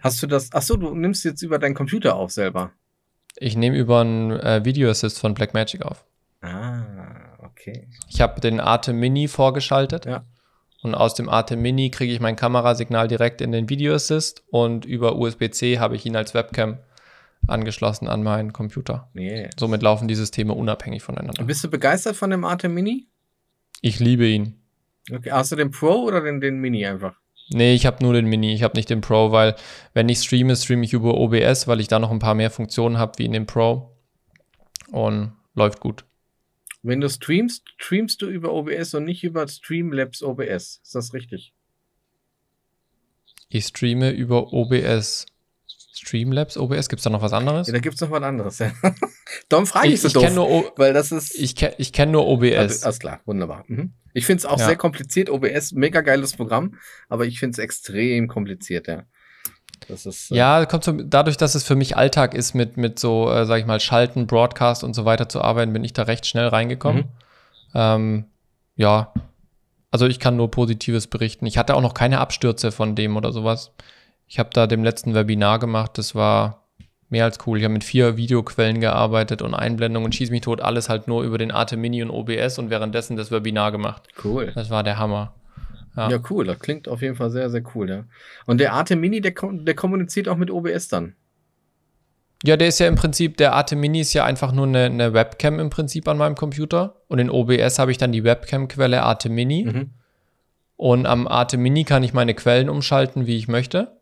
Hast du das? Achso, du nimmst jetzt über deinen Computer auf selber. Ich nehme über einen äh, Video Assist von Blackmagic auf. Ah, okay. Ich habe den Atem Mini vorgeschaltet. Ja. Und aus dem Atem Mini kriege ich mein Kamerasignal direkt in den Video Assist und über USB-C habe ich ihn als Webcam angeschlossen an meinen Computer. Yes. Somit laufen die Systeme unabhängig voneinander. Bist du begeistert von dem Atem Mini? Ich liebe ihn. Okay, hast du den Pro oder den, den Mini einfach? Nee, ich habe nur den Mini, ich habe nicht den Pro, weil wenn ich streame, streame ich über OBS, weil ich da noch ein paar mehr Funktionen habe wie in dem Pro. Und läuft gut. Wenn du streamst, streamst du über OBS und nicht über Streamlabs OBS. Ist das richtig? Ich streame über OBS. Streamlabs, OBS, gibt es da noch was anderes? Ja, da gibt es noch was anderes, ja. Darum frage ich, ich so ich doof, nur weil das ist... Ich, ke ich kenne nur OBS. Also, alles klar, wunderbar. Mhm. Ich finde es auch ja. sehr kompliziert, OBS, mega geiles Programm, aber ich finde es extrem kompliziert, ja. Das ist, äh ja, kommt so, dadurch, dass es für mich Alltag ist, mit, mit so, äh, sag ich mal, Schalten, Broadcast und so weiter zu arbeiten, bin ich da recht schnell reingekommen. Mhm. Ähm, ja, also ich kann nur Positives berichten. Ich hatte auch noch keine Abstürze von dem oder sowas. Ich habe da dem letzten Webinar gemacht, das war mehr als cool. Ich habe mit vier Videoquellen gearbeitet und Einblendungen und Schieß mich tot, alles halt nur über den Arte Mini und OBS und währenddessen das Webinar gemacht. Cool. Das war der Hammer. Ja. ja. cool. Das klingt auf jeden Fall sehr, sehr cool, ja. Und der Arte Mini, der, der kommuniziert auch mit OBS dann. Ja, der ist ja im Prinzip, der Arte Mini ist ja einfach nur eine, eine Webcam im Prinzip an meinem Computer. Und in OBS habe ich dann die Webcam-Quelle Arte Mini. Mhm. Und am Arte Mini kann ich meine Quellen umschalten, wie ich möchte.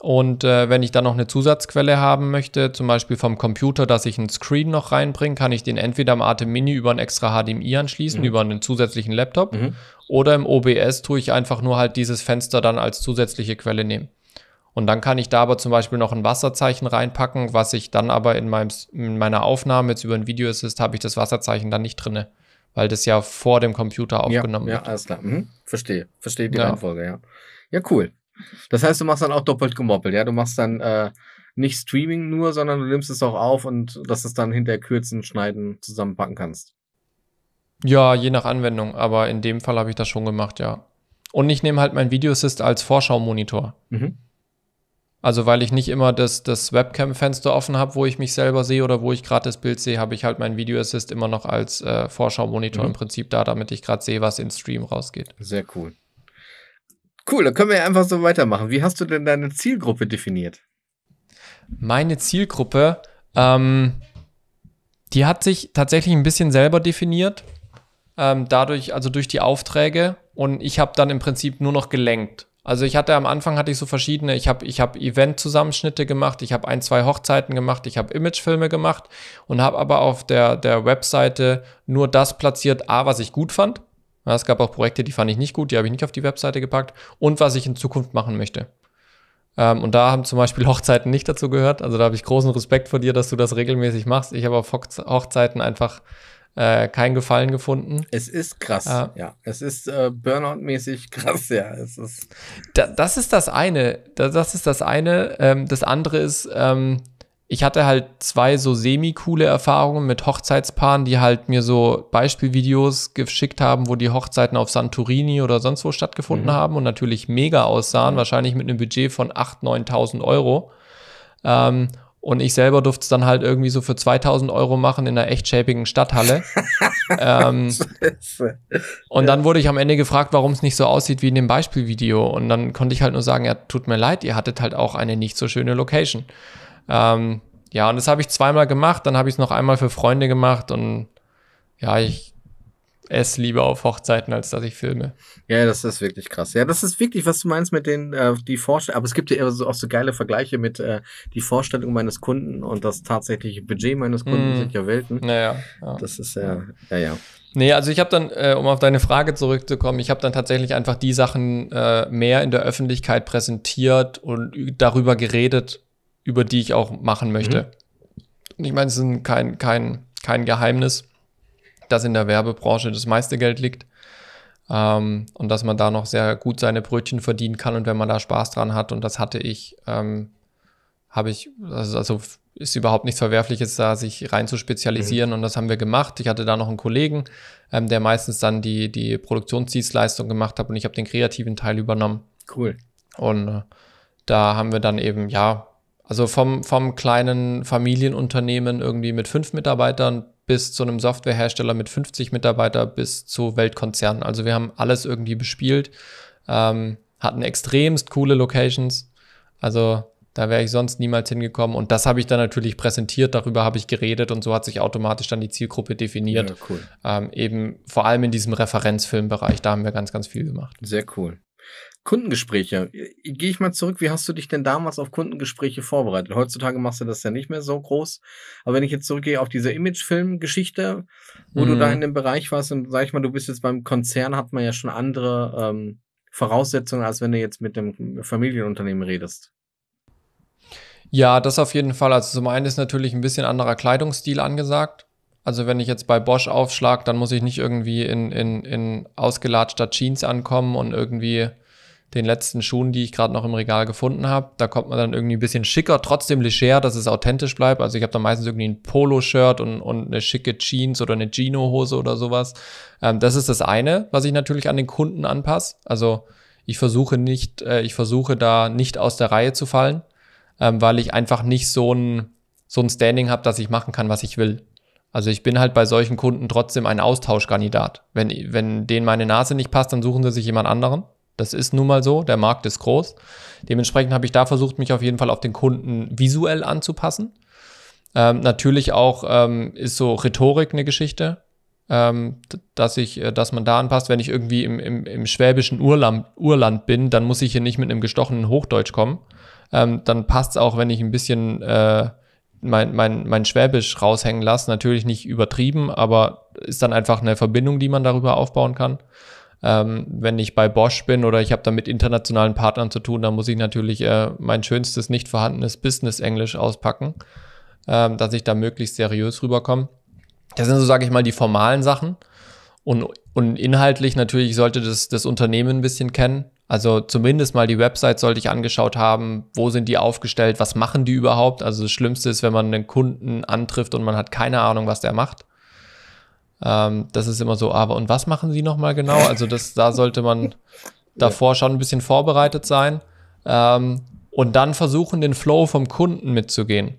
Und äh, wenn ich dann noch eine Zusatzquelle haben möchte, zum Beispiel vom Computer, dass ich einen Screen noch reinbringe, kann ich den entweder im Atem Mini über ein extra HDMI anschließen, mhm. über einen zusätzlichen Laptop, mhm. oder im OBS tue ich einfach nur halt dieses Fenster dann als zusätzliche Quelle nehmen. Und dann kann ich da aber zum Beispiel noch ein Wasserzeichen reinpacken, was ich dann aber in, meinem, in meiner Aufnahme jetzt über ein Video Assist habe ich das Wasserzeichen dann nicht drinne, weil das ja vor dem Computer aufgenommen ja, ja, wird. Ja, alles klar. Mhm. Verstehe, verstehe die ja. Reihenfolge, ja. Ja, cool. Das heißt, du machst dann auch doppelt gemoppelt, ja? Du machst dann äh, nicht Streaming nur, sondern du nimmst es auch auf und dass du es dann hinterher kürzen, schneiden, zusammenpacken kannst. Ja, je nach Anwendung, aber in dem Fall habe ich das schon gemacht, ja. Und ich nehme halt mein Videosist als Vorschau-Monitor. Mhm. Also weil ich nicht immer das, das Webcam-Fenster offen habe, wo ich mich selber sehe oder wo ich gerade das Bild sehe, habe ich halt meinen Video Assist immer noch als äh, Vorschau-Monitor mhm. im Prinzip da, damit ich gerade sehe, was in Stream rausgeht. Sehr cool. Cool, dann können wir einfach so weitermachen. Wie hast du denn deine Zielgruppe definiert? Meine Zielgruppe, ähm, die hat sich tatsächlich ein bisschen selber definiert. Ähm, dadurch, also durch die Aufträge. Und ich habe dann im Prinzip nur noch gelenkt. Also ich hatte am Anfang hatte ich so verschiedene, ich habe ich hab Event-Zusammenschnitte gemacht, ich habe ein, zwei Hochzeiten gemacht, ich habe Imagefilme gemacht und habe aber auf der, der Webseite nur das platziert, A, was ich gut fand ja, es gab auch Projekte, die fand ich nicht gut, die habe ich nicht auf die Webseite gepackt und was ich in Zukunft machen möchte. Ähm, und da haben zum Beispiel Hochzeiten nicht dazu gehört. Also da habe ich großen Respekt vor dir, dass du das regelmäßig machst. Ich habe auf Hochzeiten einfach äh, keinen Gefallen gefunden. Es ist krass, äh, ja. Es ist äh, Burnout-mäßig krass, ja. Es ist da, das ist das eine. Da, das ist das eine. Ähm, das andere ist, ähm, ich hatte halt zwei so semi-coole Erfahrungen mit Hochzeitspaaren, die halt mir so Beispielvideos geschickt haben, wo die Hochzeiten auf Santorini oder sonst wo stattgefunden mhm. haben und natürlich mega aussahen, mhm. wahrscheinlich mit einem Budget von 8.000, 9.000 Euro. Ähm, und ich selber durfte es dann halt irgendwie so für 2.000 Euro machen in einer echt schäbigen Stadthalle. ähm, und dann wurde ich am Ende gefragt, warum es nicht so aussieht wie in dem Beispielvideo. Und dann konnte ich halt nur sagen, ja, tut mir leid, ihr hattet halt auch eine nicht so schöne Location. Ähm, ja, und das habe ich zweimal gemacht, dann habe ich es noch einmal für Freunde gemacht und ja, ich esse lieber auf Hochzeiten, als dass ich filme. Ja, das ist wirklich krass. Ja, das ist wirklich, was du meinst mit den, äh, die Vorstellung, aber es gibt ja auch so geile Vergleiche mit äh, die Vorstellung meines Kunden und das tatsächliche Budget meines Kunden mm. sind ja Welten. Naja. Ja. Das ist ja, äh, ja, ja. Nee, also ich habe dann, äh, um auf deine Frage zurückzukommen, ich habe dann tatsächlich einfach die Sachen äh, mehr in der Öffentlichkeit präsentiert und darüber geredet, über die ich auch machen möchte. Mhm. Und ich meine, es ist kein, kein, kein Geheimnis, dass in der Werbebranche das meiste Geld liegt. Ähm, und dass man da noch sehr gut seine Brötchen verdienen kann und wenn man da Spaß dran hat, und das hatte ich, ähm, habe ich, also, ist überhaupt nichts Verwerfliches da, sich rein zu spezialisieren. Mhm. Und das haben wir gemacht. Ich hatte da noch einen Kollegen, ähm, der meistens dann die, die Produktionsdienstleistung gemacht hat und ich habe den kreativen Teil übernommen. Cool. Und äh, da haben wir dann eben, ja, also vom, vom kleinen Familienunternehmen irgendwie mit fünf Mitarbeitern bis zu einem Softwarehersteller mit 50 Mitarbeitern bis zu Weltkonzernen. Also wir haben alles irgendwie bespielt, ähm, hatten extremst coole Locations. Also da wäre ich sonst niemals hingekommen. Und das habe ich dann natürlich präsentiert, darüber habe ich geredet und so hat sich automatisch dann die Zielgruppe definiert. Ja, cool. Ähm, eben vor allem in diesem Referenzfilmbereich, da haben wir ganz, ganz viel gemacht. Sehr cool. Kundengespräche. Äh, gehe ich mal zurück, wie hast du dich denn damals auf Kundengespräche vorbereitet? Heutzutage machst du das ja nicht mehr so groß. Aber wenn ich jetzt zurückgehe auf diese Imagefilm-Geschichte, wo mhm. du da mhm. in dem Bereich warst und sag ich mal, du bist jetzt beim Konzern, hat man ja schon andere ähm, Voraussetzungen, als wenn du jetzt mit einem Familienunternehmen redest. Ja, das auf jeden Fall. Also zum einen ist natürlich ein bisschen anderer Kleidungsstil angesagt. Also wenn ich jetzt bei Bosch aufschlag, dann muss ich nicht irgendwie in, in, in ausgelatschter Jeans ankommen und irgendwie den letzten Schuhen, die ich gerade noch im Regal gefunden habe. Da kommt man dann irgendwie ein bisschen schicker, trotzdem leger, dass es authentisch bleibt. Also ich habe dann meistens irgendwie ein Poloshirt und, und eine schicke Jeans oder eine Gino-Hose oder sowas. Ähm, das ist das eine, was ich natürlich an den Kunden anpasse. Also ich versuche nicht, äh, ich versuche da nicht aus der Reihe zu fallen, ähm, weil ich einfach nicht so ein, so ein Standing habe, dass ich machen kann, was ich will. Also ich bin halt bei solchen Kunden trotzdem ein Austauschkandidat. Wenn, wenn denen meine Nase nicht passt, dann suchen sie sich jemand anderen. Das ist nun mal so, der Markt ist groß. Dementsprechend habe ich da versucht, mich auf jeden Fall auf den Kunden visuell anzupassen. Ähm, natürlich auch ähm, ist so Rhetorik eine Geschichte, ähm, dass ich, äh, dass man da anpasst. Wenn ich irgendwie im, im, im schwäbischen Urland, Urland, bin, dann muss ich hier nicht mit einem gestochenen Hochdeutsch kommen. Ähm, dann passt es auch, wenn ich ein bisschen äh, mein, mein, mein Schwäbisch raushängen lasse. Natürlich nicht übertrieben, aber ist dann einfach eine Verbindung, die man darüber aufbauen kann. Ähm, wenn ich bei Bosch bin oder ich habe da mit internationalen Partnern zu tun, dann muss ich natürlich äh, mein schönstes nicht vorhandenes Business-Englisch auspacken, ähm, dass ich da möglichst seriös rüberkomme. Das sind so, sage ich mal, die formalen Sachen. Und, und inhaltlich natürlich sollte das, das Unternehmen ein bisschen kennen. Also zumindest mal die Website sollte ich angeschaut haben, wo sind die aufgestellt, was machen die überhaupt. Also das Schlimmste ist, wenn man einen Kunden antrifft und man hat keine Ahnung, was der macht. Ähm, das ist immer so, aber und was machen sie nochmal genau? Also das, da sollte man davor schon ein bisschen vorbereitet sein. Ähm, und dann versuchen, den Flow vom Kunden mitzugehen.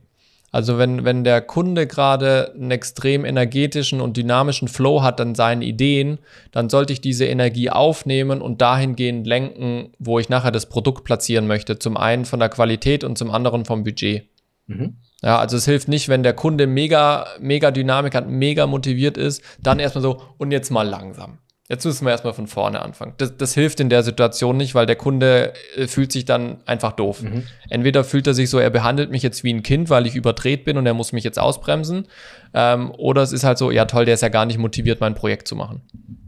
Also wenn, wenn der Kunde gerade einen extrem energetischen und dynamischen Flow hat an seinen Ideen, dann sollte ich diese Energie aufnehmen und dahingehend lenken, wo ich nachher das Produkt platzieren möchte. Zum einen von der Qualität und zum anderen vom Budget. Mhm. Ja, also es hilft nicht, wenn der Kunde mega, mega Dynamik hat, mega motiviert ist, dann erstmal so und jetzt mal langsam. Jetzt müssen wir erstmal von vorne anfangen. Das, das, hilft in der Situation nicht, weil der Kunde äh, fühlt sich dann einfach doof. Mhm. Entweder fühlt er sich so, er behandelt mich jetzt wie ein Kind, weil ich überdreht bin und er muss mich jetzt ausbremsen. Ähm, oder es ist halt so, ja toll, der ist ja gar nicht motiviert, mein Projekt zu machen.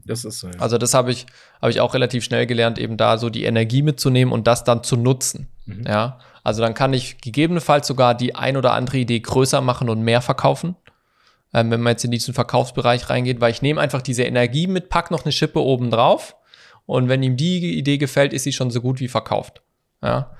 Das ist so. Ja. Also das habe ich, hab ich auch relativ schnell gelernt, eben da so die Energie mitzunehmen und das dann zu nutzen. Mhm. Ja, also dann kann ich gegebenenfalls sogar die ein oder andere Idee größer machen und mehr verkaufen, ähm, wenn man jetzt in diesen Verkaufsbereich reingeht, weil ich nehme einfach diese Energie mit, pack noch eine Schippe oben drauf und wenn ihm die Idee gefällt, ist sie schon so gut wie verkauft. Ja.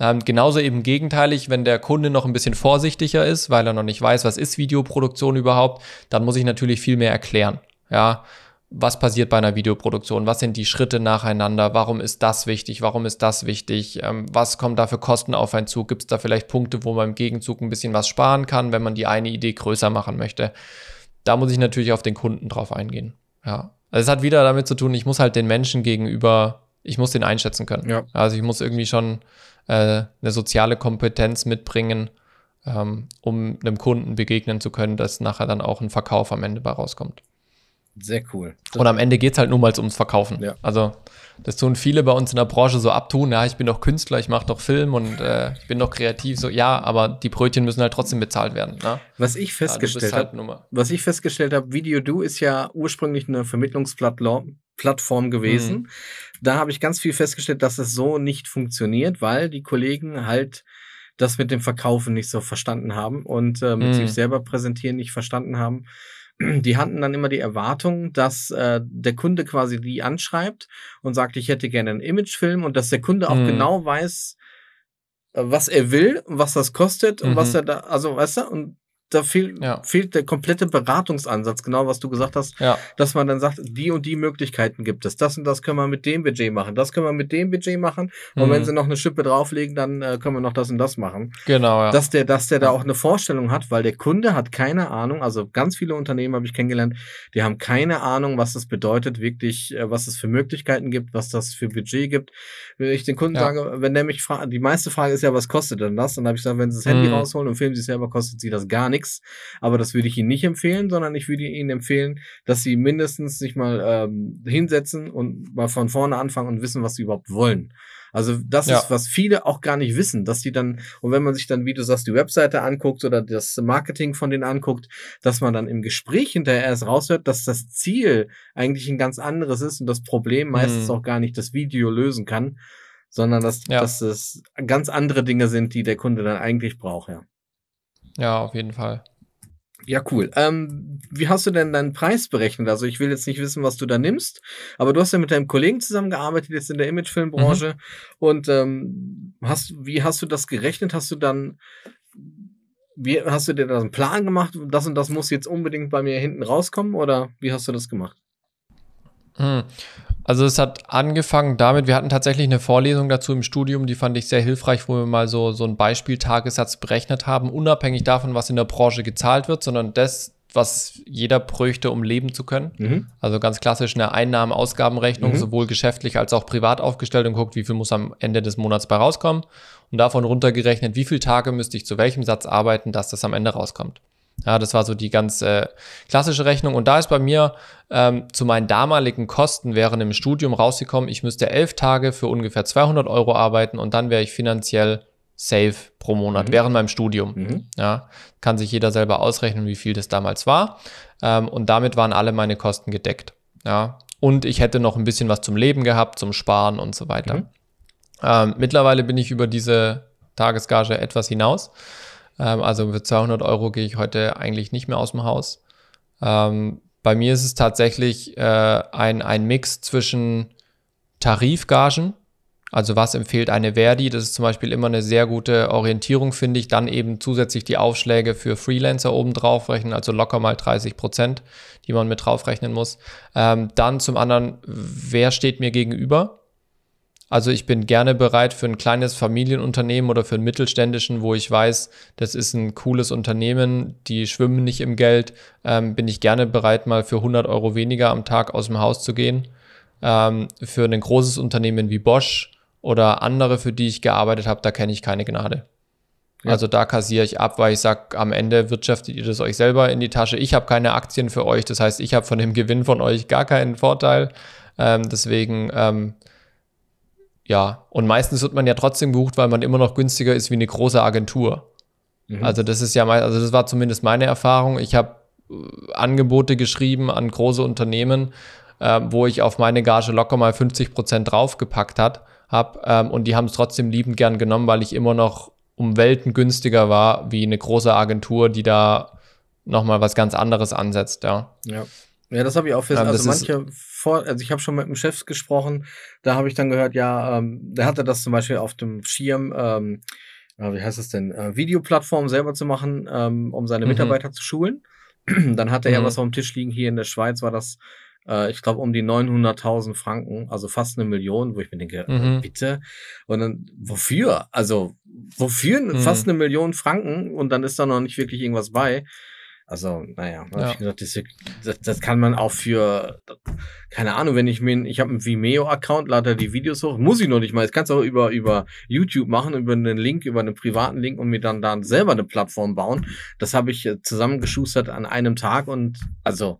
Ähm, genauso eben gegenteilig, wenn der Kunde noch ein bisschen vorsichtiger ist, weil er noch nicht weiß, was ist Videoproduktion überhaupt, dann muss ich natürlich viel mehr erklären. Ja, was passiert bei einer Videoproduktion, was sind die Schritte nacheinander, warum ist das wichtig, warum ist das wichtig, ähm, was kommen da für Kosten auf einen Zug, gibt es da vielleicht Punkte, wo man im Gegenzug ein bisschen was sparen kann, wenn man die eine Idee größer machen möchte. Da muss ich natürlich auf den Kunden drauf eingehen. Ja. Also es hat wieder damit zu tun, ich muss halt den Menschen gegenüber, ich muss den einschätzen können. Ja. Also ich muss irgendwie schon äh, eine soziale Kompetenz mitbringen, ähm, um einem Kunden begegnen zu können, dass nachher dann auch ein Verkauf am Ende bei rauskommt. Sehr cool. Und am Ende geht es halt nur mal ums Verkaufen. Ja. Also das tun viele bei uns in der Branche so abtun, ja, ich bin doch Künstler, ich mache doch Film und äh, ich bin doch kreativ, so ja, aber die Brötchen müssen halt trotzdem bezahlt werden. Ne? Was ich festgestellt ja, halt habe, was ich festgestellt habe, VideoDo ist ja ursprünglich eine Vermittlungsplattform gewesen. Mhm. Da habe ich ganz viel festgestellt, dass es so nicht funktioniert, weil die Kollegen halt das mit dem Verkaufen nicht so verstanden haben und äh, mit mhm. sich selber präsentieren nicht verstanden haben die hatten dann immer die Erwartung, dass äh, der Kunde quasi die anschreibt und sagt, ich hätte gerne einen Imagefilm und dass der Kunde auch mhm. genau weiß, äh, was er will, was das kostet und mhm. was er da, also weißt du, und da fehl, ja. fehlt der komplette Beratungsansatz, genau was du gesagt hast, ja. dass man dann sagt, die und die Möglichkeiten gibt es, das und das können wir mit dem Budget machen, das können wir mit dem Budget machen und mhm. wenn sie noch eine Schippe drauflegen, dann äh, können wir noch das und das machen. Genau, ja. Dass der, dass der da auch eine Vorstellung hat, weil der Kunde hat keine Ahnung, also ganz viele Unternehmen habe ich kennengelernt, die haben keine Ahnung, was das bedeutet, wirklich, äh, was es für Möglichkeiten gibt, was das für Budget gibt. Wenn ich den Kunden ja. sage, wenn der mich fragt, die meiste Frage ist ja, was kostet denn das? Dann habe ich gesagt, wenn sie das Handy mhm. rausholen und filmen sie selber, kostet sie das gar nichts nichts. Aber das würde ich Ihnen nicht empfehlen, sondern ich würde Ihnen empfehlen, dass Sie mindestens sich mal ähm, hinsetzen und mal von vorne anfangen und wissen, was Sie überhaupt wollen. Also das ja. ist, was viele auch gar nicht wissen, dass die dann, und wenn man sich dann, wie du sagst, die Webseite anguckt oder das Marketing von denen anguckt, dass man dann im Gespräch hinterher erst raushört, dass das Ziel eigentlich ein ganz anderes ist und das Problem meistens mhm. auch gar nicht das Video lösen kann, sondern dass, ja. dass es ganz andere Dinge sind, die der Kunde dann eigentlich braucht, ja. Ja, auf jeden Fall. Ja, cool. Ähm, wie hast du denn deinen Preis berechnet? Also ich will jetzt nicht wissen, was du da nimmst, aber du hast ja mit deinem Kollegen zusammengearbeitet, jetzt in der Imagefilmbranche. Mhm. Und ähm, hast, wie hast du das gerechnet? Hast du dann, wie hast du dir da einen Plan gemacht? Das und das muss jetzt unbedingt bei mir hinten rauskommen oder wie hast du das gemacht? Mhm. Also es hat angefangen damit, wir hatten tatsächlich eine Vorlesung dazu im Studium, die fand ich sehr hilfreich, wo wir mal so, so einen Beispieltagessatz berechnet haben, unabhängig davon, was in der Branche gezahlt wird, sondern das, was jeder bräuchte, um leben zu können. Mhm. Also ganz klassisch eine Einnahmen-Ausgabenrechnung, mhm. sowohl geschäftlich als auch privat aufgestellt und guckt, wie viel muss am Ende des Monats bei rauskommen. Und davon runtergerechnet, wie viele Tage müsste ich zu welchem Satz arbeiten, dass das am Ende rauskommt. Ja, das war so die ganz äh, klassische Rechnung. Und da ist bei mir ähm, zu meinen damaligen Kosten während im Studium rausgekommen, ich müsste elf Tage für ungefähr 200 Euro arbeiten und dann wäre ich finanziell safe pro Monat mhm. während meinem Studium. Mhm. Ja, kann sich jeder selber ausrechnen, wie viel das damals war. Ähm, und damit waren alle meine Kosten gedeckt. Ja, und ich hätte noch ein bisschen was zum Leben gehabt, zum Sparen und so weiter. Mhm. Ähm, mittlerweile bin ich über diese Tagesgage etwas hinaus. Ähm, also für 200 Euro gehe ich heute eigentlich nicht mehr aus dem Haus. Ähm, bei mir ist es tatsächlich äh, ein, ein Mix zwischen Tarifgagen, also was empfiehlt eine Verdi? Das ist zum Beispiel immer eine sehr gute Orientierung, finde ich. Dann eben zusätzlich die Aufschläge für Freelancer oben draufrechnen, also locker mal 30 Prozent, die man mit draufrechnen muss. Ähm, dann zum anderen, wer steht mir gegenüber? Also ich bin gerne bereit für ein kleines Familienunternehmen oder für einen mittelständischen, wo ich weiß, das ist ein cooles Unternehmen, die schwimmen nicht im Geld, ähm, bin ich gerne bereit, mal für 100 Euro weniger am Tag aus dem Haus zu gehen. Ähm, für ein großes Unternehmen wie Bosch oder andere, für die ich gearbeitet habe, da kenne ich keine Gnade. Ja. Also da kassiere ich ab, weil ich sage, am Ende wirtschaftet ihr das euch selber in die Tasche. Ich habe keine Aktien für euch, das heißt, ich habe von dem Gewinn von euch gar keinen Vorteil. Ähm, deswegen ähm, ja, und meistens wird man ja trotzdem gebucht, weil man immer noch günstiger ist wie eine große Agentur. Mhm. Also das ist ja, also das war zumindest meine Erfahrung. Ich habe äh, Angebote geschrieben an große Unternehmen, äh, wo ich auf meine Gage locker mal 50 Prozent draufgepackt hat, habe ähm, und die haben es trotzdem liebend gern genommen, weil ich immer noch um Welten günstiger war wie eine große Agentur, die da noch mal was ganz anderes ansetzt. Ja. ja. Ja, das habe ich auch festgestellt. Ähm, also manche vor, also ich habe schon mit dem Chef gesprochen, da habe ich dann gehört, ja, ähm, der hatte das zum Beispiel auf dem Schirm, ähm, äh, wie heißt das denn, äh, Videoplattform selber zu machen, ähm, um seine mhm. Mitarbeiter zu schulen. dann hatte mhm. er was auf dem Tisch liegen. Hier in der Schweiz war das, äh, ich glaube, um die 900.000 Franken, also fast eine Million, wo ich mir denke, äh, mhm. bitte. Und dann, wofür? Also, wofür mhm. fast eine Million Franken? Und dann ist da noch nicht wirklich irgendwas bei. Also, naja, ja. gesagt, das, das, das, kann man auch für, keine Ahnung, wenn ich mir, ich habe einen Vimeo-Account, lade die Videos hoch, muss ich noch nicht mal. Ich kann es auch über, über YouTube machen, über einen Link, über einen privaten Link und mir dann dann selber eine Plattform bauen. Das habe ich äh, zusammengeschustert an einem Tag und also,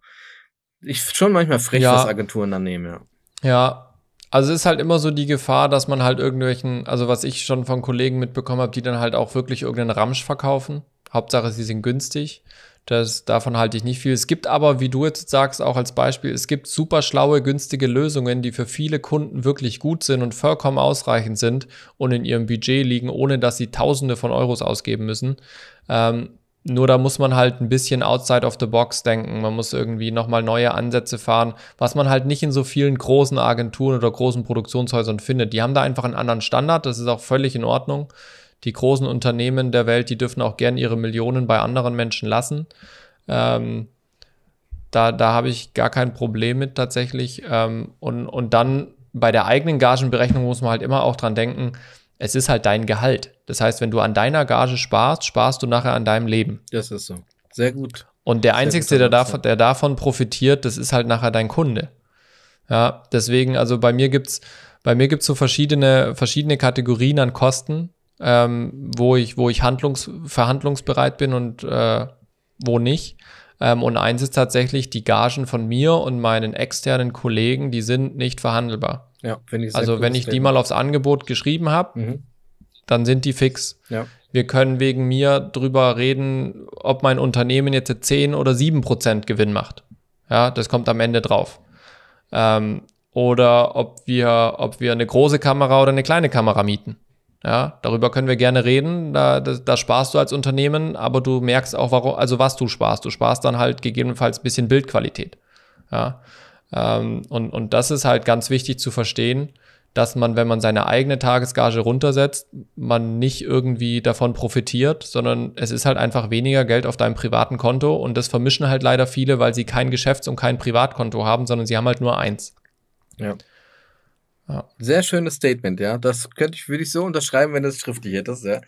ich schon manchmal frech, ja. dass Agenturen dann nehmen, ja. Ja, also ist halt immer so die Gefahr, dass man halt irgendwelchen, also was ich schon von Kollegen mitbekommen habe, die dann halt auch wirklich irgendeinen Ramsch verkaufen. Hauptsache, sie sind günstig. Das, davon halte ich nicht viel. Es gibt aber, wie du jetzt sagst, auch als Beispiel, es gibt super schlaue, günstige Lösungen, die für viele Kunden wirklich gut sind und vollkommen ausreichend sind und in ihrem Budget liegen, ohne dass sie Tausende von Euros ausgeben müssen. Ähm, nur da muss man halt ein bisschen outside of the box denken. Man muss irgendwie nochmal neue Ansätze fahren, was man halt nicht in so vielen großen Agenturen oder großen Produktionshäusern findet. Die haben da einfach einen anderen Standard. Das ist auch völlig in Ordnung die großen Unternehmen der Welt, die dürfen auch gern ihre Millionen bei anderen Menschen lassen. Ähm, da da habe ich gar kein Problem mit tatsächlich. Ähm, und, und dann bei der eigenen Gagenberechnung muss man halt immer auch dran denken, es ist halt dein Gehalt. Das heißt, wenn du an deiner Gage sparst, sparst du nachher an deinem Leben. Das ist so. Sehr gut. Und der Sehr Einzige, der, dav der davon profitiert, das ist halt nachher dein Kunde. Ja, deswegen, also bei mir gibt's bei mir gibt's so verschiedene, verschiedene Kategorien an Kosten ähm, wo ich, wo ich handlungs verhandlungsbereit bin und äh, wo nicht. Ähm, und eins ist tatsächlich, die Gagen von mir und meinen externen Kollegen, die sind nicht verhandelbar. Ja, wenn ich also wenn ich die mal aufs Angebot geschrieben habe, mhm. dann sind die fix. Ja. Wir können wegen mir drüber reden, ob mein Unternehmen jetzt 10 oder 7 Prozent Gewinn macht. Ja, das kommt am Ende drauf. Ähm, oder ob wir, ob wir eine große Kamera oder eine kleine Kamera mieten. Ja, darüber können wir gerne reden. Da, da, da, sparst du als Unternehmen, aber du merkst auch, warum, also was du sparst. Du sparst dann halt gegebenenfalls ein bisschen Bildqualität. Ja, ähm, und, und das ist halt ganz wichtig zu verstehen, dass man, wenn man seine eigene Tagesgage runtersetzt, man nicht irgendwie davon profitiert, sondern es ist halt einfach weniger Geld auf deinem privaten Konto und das vermischen halt leider viele, weil sie kein Geschäfts- und kein Privatkonto haben, sondern sie haben halt nur eins. Ja. Ja. Sehr schönes Statement, ja. Das könnte ich, würde ich so unterschreiben, wenn das schriftlich hättest, ja.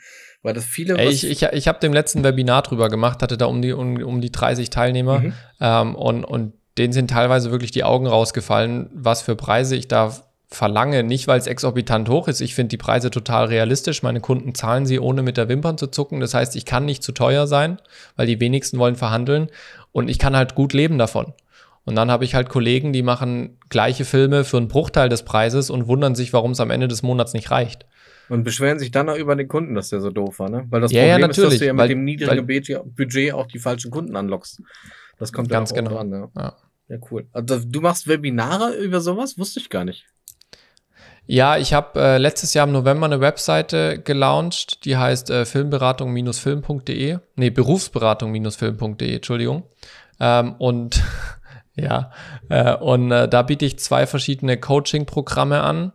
Weil das viele. Ey, ich ich, ich habe dem letzten Webinar drüber gemacht, hatte da um die, um, um die 30 Teilnehmer mhm. ähm, und, und denen sind teilweise wirklich die Augen rausgefallen, was für Preise ich da verlange. Nicht, weil es exorbitant hoch ist. Ich finde die Preise total realistisch. Meine Kunden zahlen sie, ohne mit der Wimpern zu zucken. Das heißt, ich kann nicht zu teuer sein, weil die wenigsten wollen verhandeln und ich kann halt gut leben davon. Und dann habe ich halt Kollegen, die machen gleiche Filme für einen Bruchteil des Preises und wundern sich, warum es am Ende des Monats nicht reicht. Und beschweren sich dann auch über den Kunden, dass der so doof war, ne? Weil das ja, Problem ja, ist, dass du ja mit weil, dem niedrigen weil, Budget auch die falschen Kunden anlockst. Das kommt ganz ja auch genau. dran, ja. ja. Ja, cool. Also, du machst Webinare über sowas? Wusste ich gar nicht. Ja, ich habe äh, letztes Jahr im November eine Webseite gelauncht, die heißt äh, filmberatung-film.de. Nee, berufsberatung-film.de, Entschuldigung. Ähm, und Ja, äh, und äh, da biete ich zwei verschiedene Coaching-Programme an.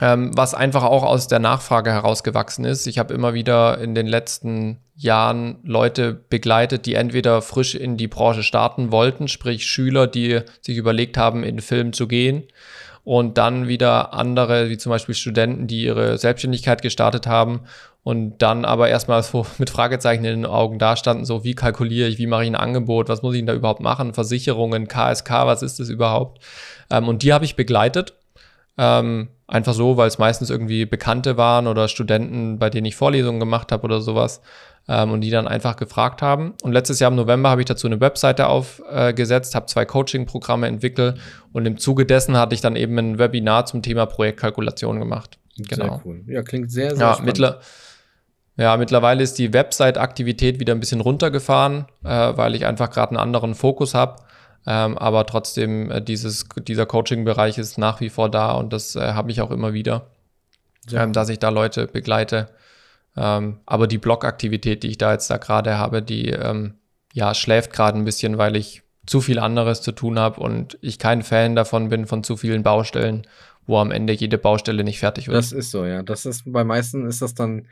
Ähm, was einfach auch aus der Nachfrage herausgewachsen ist. Ich habe immer wieder in den letzten Jahren Leute begleitet, die entweder frisch in die Branche starten wollten, sprich Schüler, die sich überlegt haben, in den Film zu gehen, und dann wieder andere, wie zum Beispiel Studenten, die ihre Selbstständigkeit gestartet haben und dann aber erstmal so mit Fragezeichen in den Augen dastanden, so wie kalkuliere ich, wie mache ich ein Angebot, was muss ich denn da überhaupt machen, Versicherungen, KSK, was ist das überhaupt? Ähm, und die habe ich begleitet ähm, einfach so, weil es meistens irgendwie Bekannte waren oder Studenten, bei denen ich Vorlesungen gemacht habe oder sowas ähm, und die dann einfach gefragt haben. Und letztes Jahr im November habe ich dazu eine Webseite aufgesetzt, äh, habe zwei Coaching-Programme entwickelt und im Zuge dessen hatte ich dann eben ein Webinar zum Thema Projektkalkulation gemacht. Genau. Sehr cool. Ja, klingt sehr, sehr ja, spannend. Mittler ja, mittlerweile ist die Website-Aktivität wieder ein bisschen runtergefahren, äh, weil ich einfach gerade einen anderen Fokus habe. Ähm, aber trotzdem, äh, dieses, dieser Coaching-Bereich ist nach wie vor da und das äh, habe ich auch immer wieder, ja. ähm, dass ich da Leute begleite. Ähm, aber die Blog-Aktivität, die ich da jetzt da gerade habe, die ähm, ja, schläft gerade ein bisschen, weil ich zu viel anderes zu tun habe und ich kein Fan davon bin von zu vielen Baustellen, wo am Ende jede Baustelle nicht fertig wird. Das ist so, ja. Das ist bei meisten ist das dann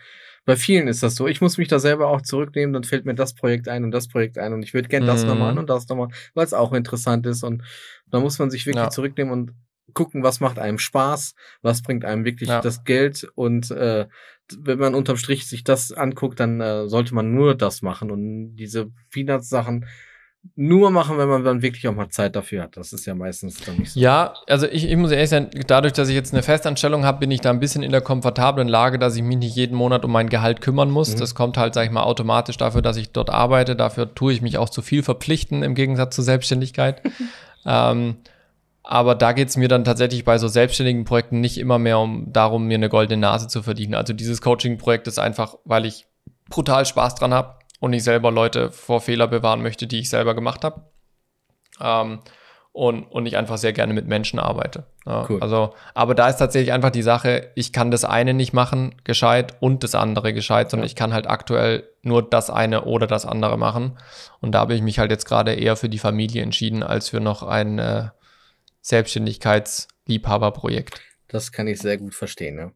bei vielen ist das so. Ich muss mich da selber auch zurücknehmen, dann fällt mir das Projekt ein und das Projekt ein und ich würde gern das mhm. nochmal an und das nochmal, weil es auch interessant ist und da muss man sich wirklich ja. zurücknehmen und gucken, was macht einem Spaß, was bringt einem wirklich ja. das Geld und äh, wenn man unterm Strich sich das anguckt, dann äh, sollte man nur das machen und diese Peanuts-Sachen nur machen, wenn man dann wirklich auch mal Zeit dafür hat. Das ist ja meistens dann nicht so. Ja, also ich, ich muss ehrlich sein, dadurch, dass ich jetzt eine Festanstellung habe, bin ich da ein bisschen in der komfortablen Lage, dass ich mich nicht jeden Monat um mein Gehalt kümmern muss. Mhm. Das kommt halt, sag ich mal, automatisch dafür, dass ich dort arbeite. Dafür tue ich mich auch zu viel verpflichten im Gegensatz zur Selbstständigkeit. ähm, aber da geht es mir dann tatsächlich bei so selbstständigen Projekten nicht immer mehr um darum, mir eine goldene Nase zu verdienen. Also dieses Coaching-Projekt ist einfach, weil ich brutal Spaß dran habe und ich selber Leute vor Fehler bewahren möchte, die ich selber gemacht habe. Ähm, und, und ich einfach sehr gerne mit Menschen arbeite. Ja, cool. Also, aber da ist tatsächlich einfach die Sache, ich kann das eine nicht machen, gescheit, und das andere gescheit, sondern ja. ich kann halt aktuell nur das eine oder das andere machen. Und da habe ich mich halt jetzt gerade eher für die Familie entschieden, als für noch ein äh, Selbstständigkeitsliebhaberprojekt. Das kann ich sehr gut verstehen, ja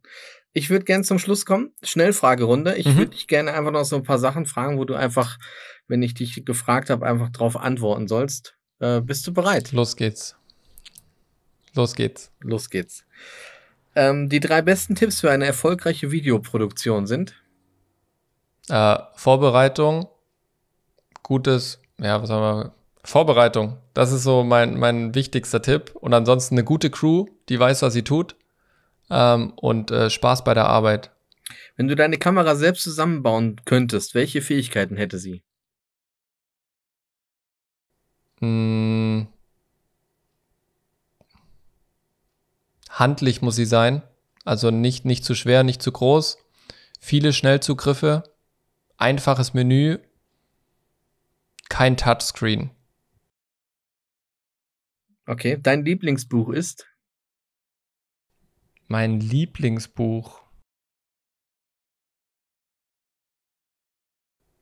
ich würde gerne zum Schluss kommen. Schnellfragerunde. Ich mhm. würde dich gerne einfach noch so ein paar Sachen fragen, wo du einfach, wenn ich dich gefragt habe, einfach drauf antworten sollst. Äh, bist du bereit? Los geht's. Los geht's. Los geht's. Ähm, die drei besten Tipps für eine erfolgreiche Videoproduktion sind? Äh, Vorbereitung, gutes, ja, was haben wir? Vorbereitung. Das ist so mein, mein wichtigster Tipp. Und ansonsten eine gute Crew, die weiß, was sie tut ähm, und äh, Spaß bei der Arbeit. Wenn du deine Kamera selbst zusammenbauen könntest, welche Fähigkeiten hätte sie? Hm. Handlich muss sie sein. Also nicht, nicht zu schwer, nicht zu groß. Viele Schnellzugriffe, einfaches Menü, kein Touchscreen. Okay, dein Lieblingsbuch ist? Mein Lieblingsbuch.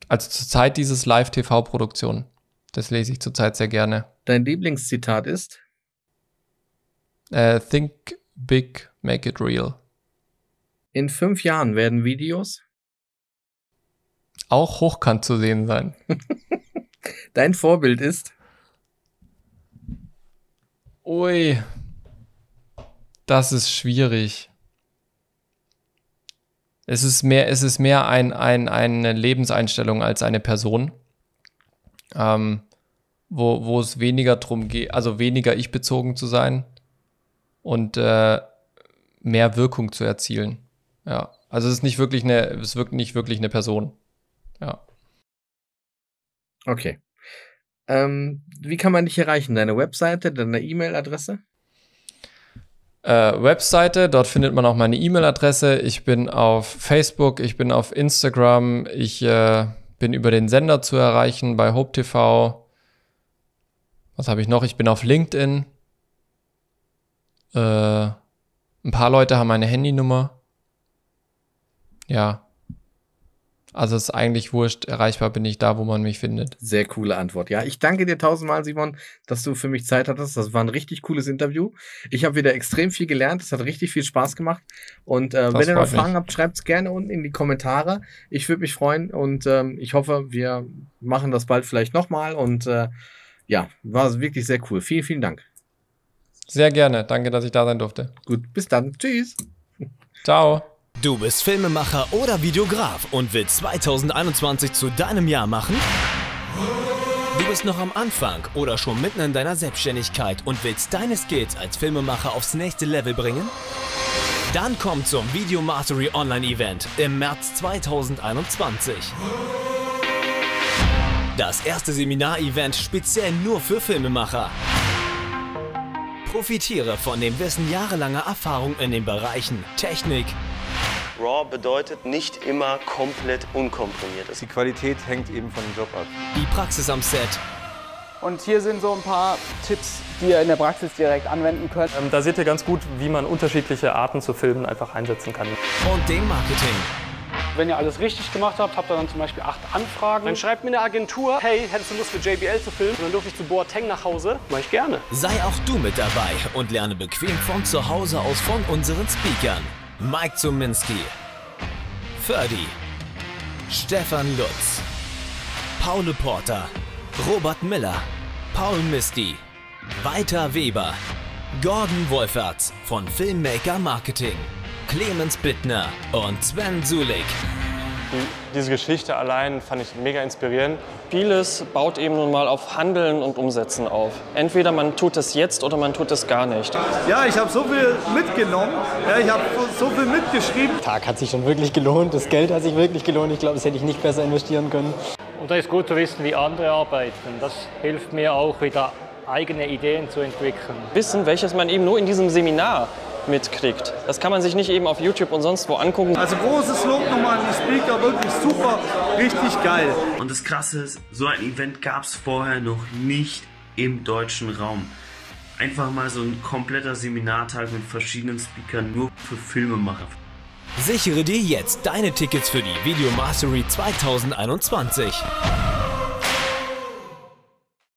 Also zur Zeit dieses Live-TV-Produktion. Das lese ich zurzeit sehr gerne. Dein Lieblingszitat ist? Uh, think big, make it real. In fünf Jahren werden Videos? Auch hochkant zu sehen sein. Dein Vorbild ist? Ui, das ist schwierig. Es ist mehr, es ist mehr ein, ein, eine Lebenseinstellung als eine Person, ähm, wo, wo es weniger drum geht, also weniger ich bezogen zu sein und äh, mehr Wirkung zu erzielen. Ja, also es ist nicht wirklich eine, es wirkt nicht wirklich eine Person. Ja. Okay. Ähm, wie kann man dich erreichen? Deine Webseite, deine E-Mail-Adresse? äh, Webseite. Dort findet man auch meine E-Mail-Adresse. Ich bin auf Facebook, ich bin auf Instagram, ich äh, bin über den Sender zu erreichen bei Hope TV. Was habe ich noch? Ich bin auf LinkedIn. Äh, ein paar Leute haben meine Handynummer. Ja. Also es ist eigentlich wurscht, erreichbar bin ich da, wo man mich findet. Sehr coole Antwort. Ja, ich danke dir tausendmal, Simon, dass du für mich Zeit hattest. Das war ein richtig cooles Interview. Ich habe wieder extrem viel gelernt. Es hat richtig viel Spaß gemacht. Und äh, wenn ihr noch Fragen mich. habt, schreibt es gerne unten in die Kommentare. Ich würde mich freuen und ähm, ich hoffe, wir machen das bald vielleicht nochmal. Und äh, ja, war wirklich sehr cool. Vielen, vielen Dank. Sehr gerne. Danke, dass ich da sein durfte. Gut, bis dann. Tschüss. Ciao. Du bist Filmemacher oder Videograf und willst 2021 zu deinem Jahr machen? Du bist noch am Anfang oder schon mitten in deiner Selbstständigkeit und willst deine Skills als Filmemacher aufs nächste Level bringen? Dann komm zum Video Mastery Online Event im März 2021. Das erste Seminar-Event speziell nur für Filmemacher. Profitiere von dem Wissen jahrelanger Erfahrung in den Bereichen Technik, Raw bedeutet nicht immer komplett unkomprimiert ist. Die Qualität hängt eben von dem Job ab. Die Praxis am Set. Und hier sind so ein paar Tipps, die ihr in der Praxis direkt anwenden könnt. Ähm, da seht ihr ganz gut, wie man unterschiedliche Arten zu filmen einfach einsetzen kann. Und dem Marketing. Wenn ihr alles richtig gemacht habt, habt ihr dann zum Beispiel acht Anfragen. Dann schreibt mir eine Agentur, hey, hättest du Lust für JBL zu filmen? Und dann durfte ich zu Boateng nach Hause. Mach ich gerne. Sei auch du mit dabei und lerne bequem von zu Hause aus von unseren Speakern. Mike Zuminski, Ferdi, Stefan Lutz, Paul Porter, Robert Miller, Paul Misty, Walter Weber, Gordon Wolfertz von Filmmaker Marketing, Clemens Bittner und Sven Zulik diese Geschichte allein fand ich mega inspirierend. Vieles baut eben nun mal auf Handeln und Umsetzen auf. Entweder man tut es jetzt oder man tut es gar nicht. Ja, ich habe so viel mitgenommen. Ja, ich habe so viel mitgeschrieben. Der Tag hat sich schon wirklich gelohnt. Das Geld hat sich wirklich gelohnt. Ich glaube, das hätte ich nicht besser investieren können. Und da ist gut zu wissen, wie andere arbeiten. Das hilft mir auch wieder eigene Ideen zu entwickeln. Wissen, welches man eben nur in diesem Seminar mitkriegt. Das kann man sich nicht eben auf YouTube und sonst wo angucken. Also großes Lob nochmal an die Speaker, wirklich super, richtig geil. Und das Krasse ist, so ein Event gab es vorher noch nicht im deutschen Raum. Einfach mal so ein kompletter Seminartag mit verschiedenen Speakern nur für Filmemacher. Sichere dir jetzt deine Tickets für die Video Mastery 2021.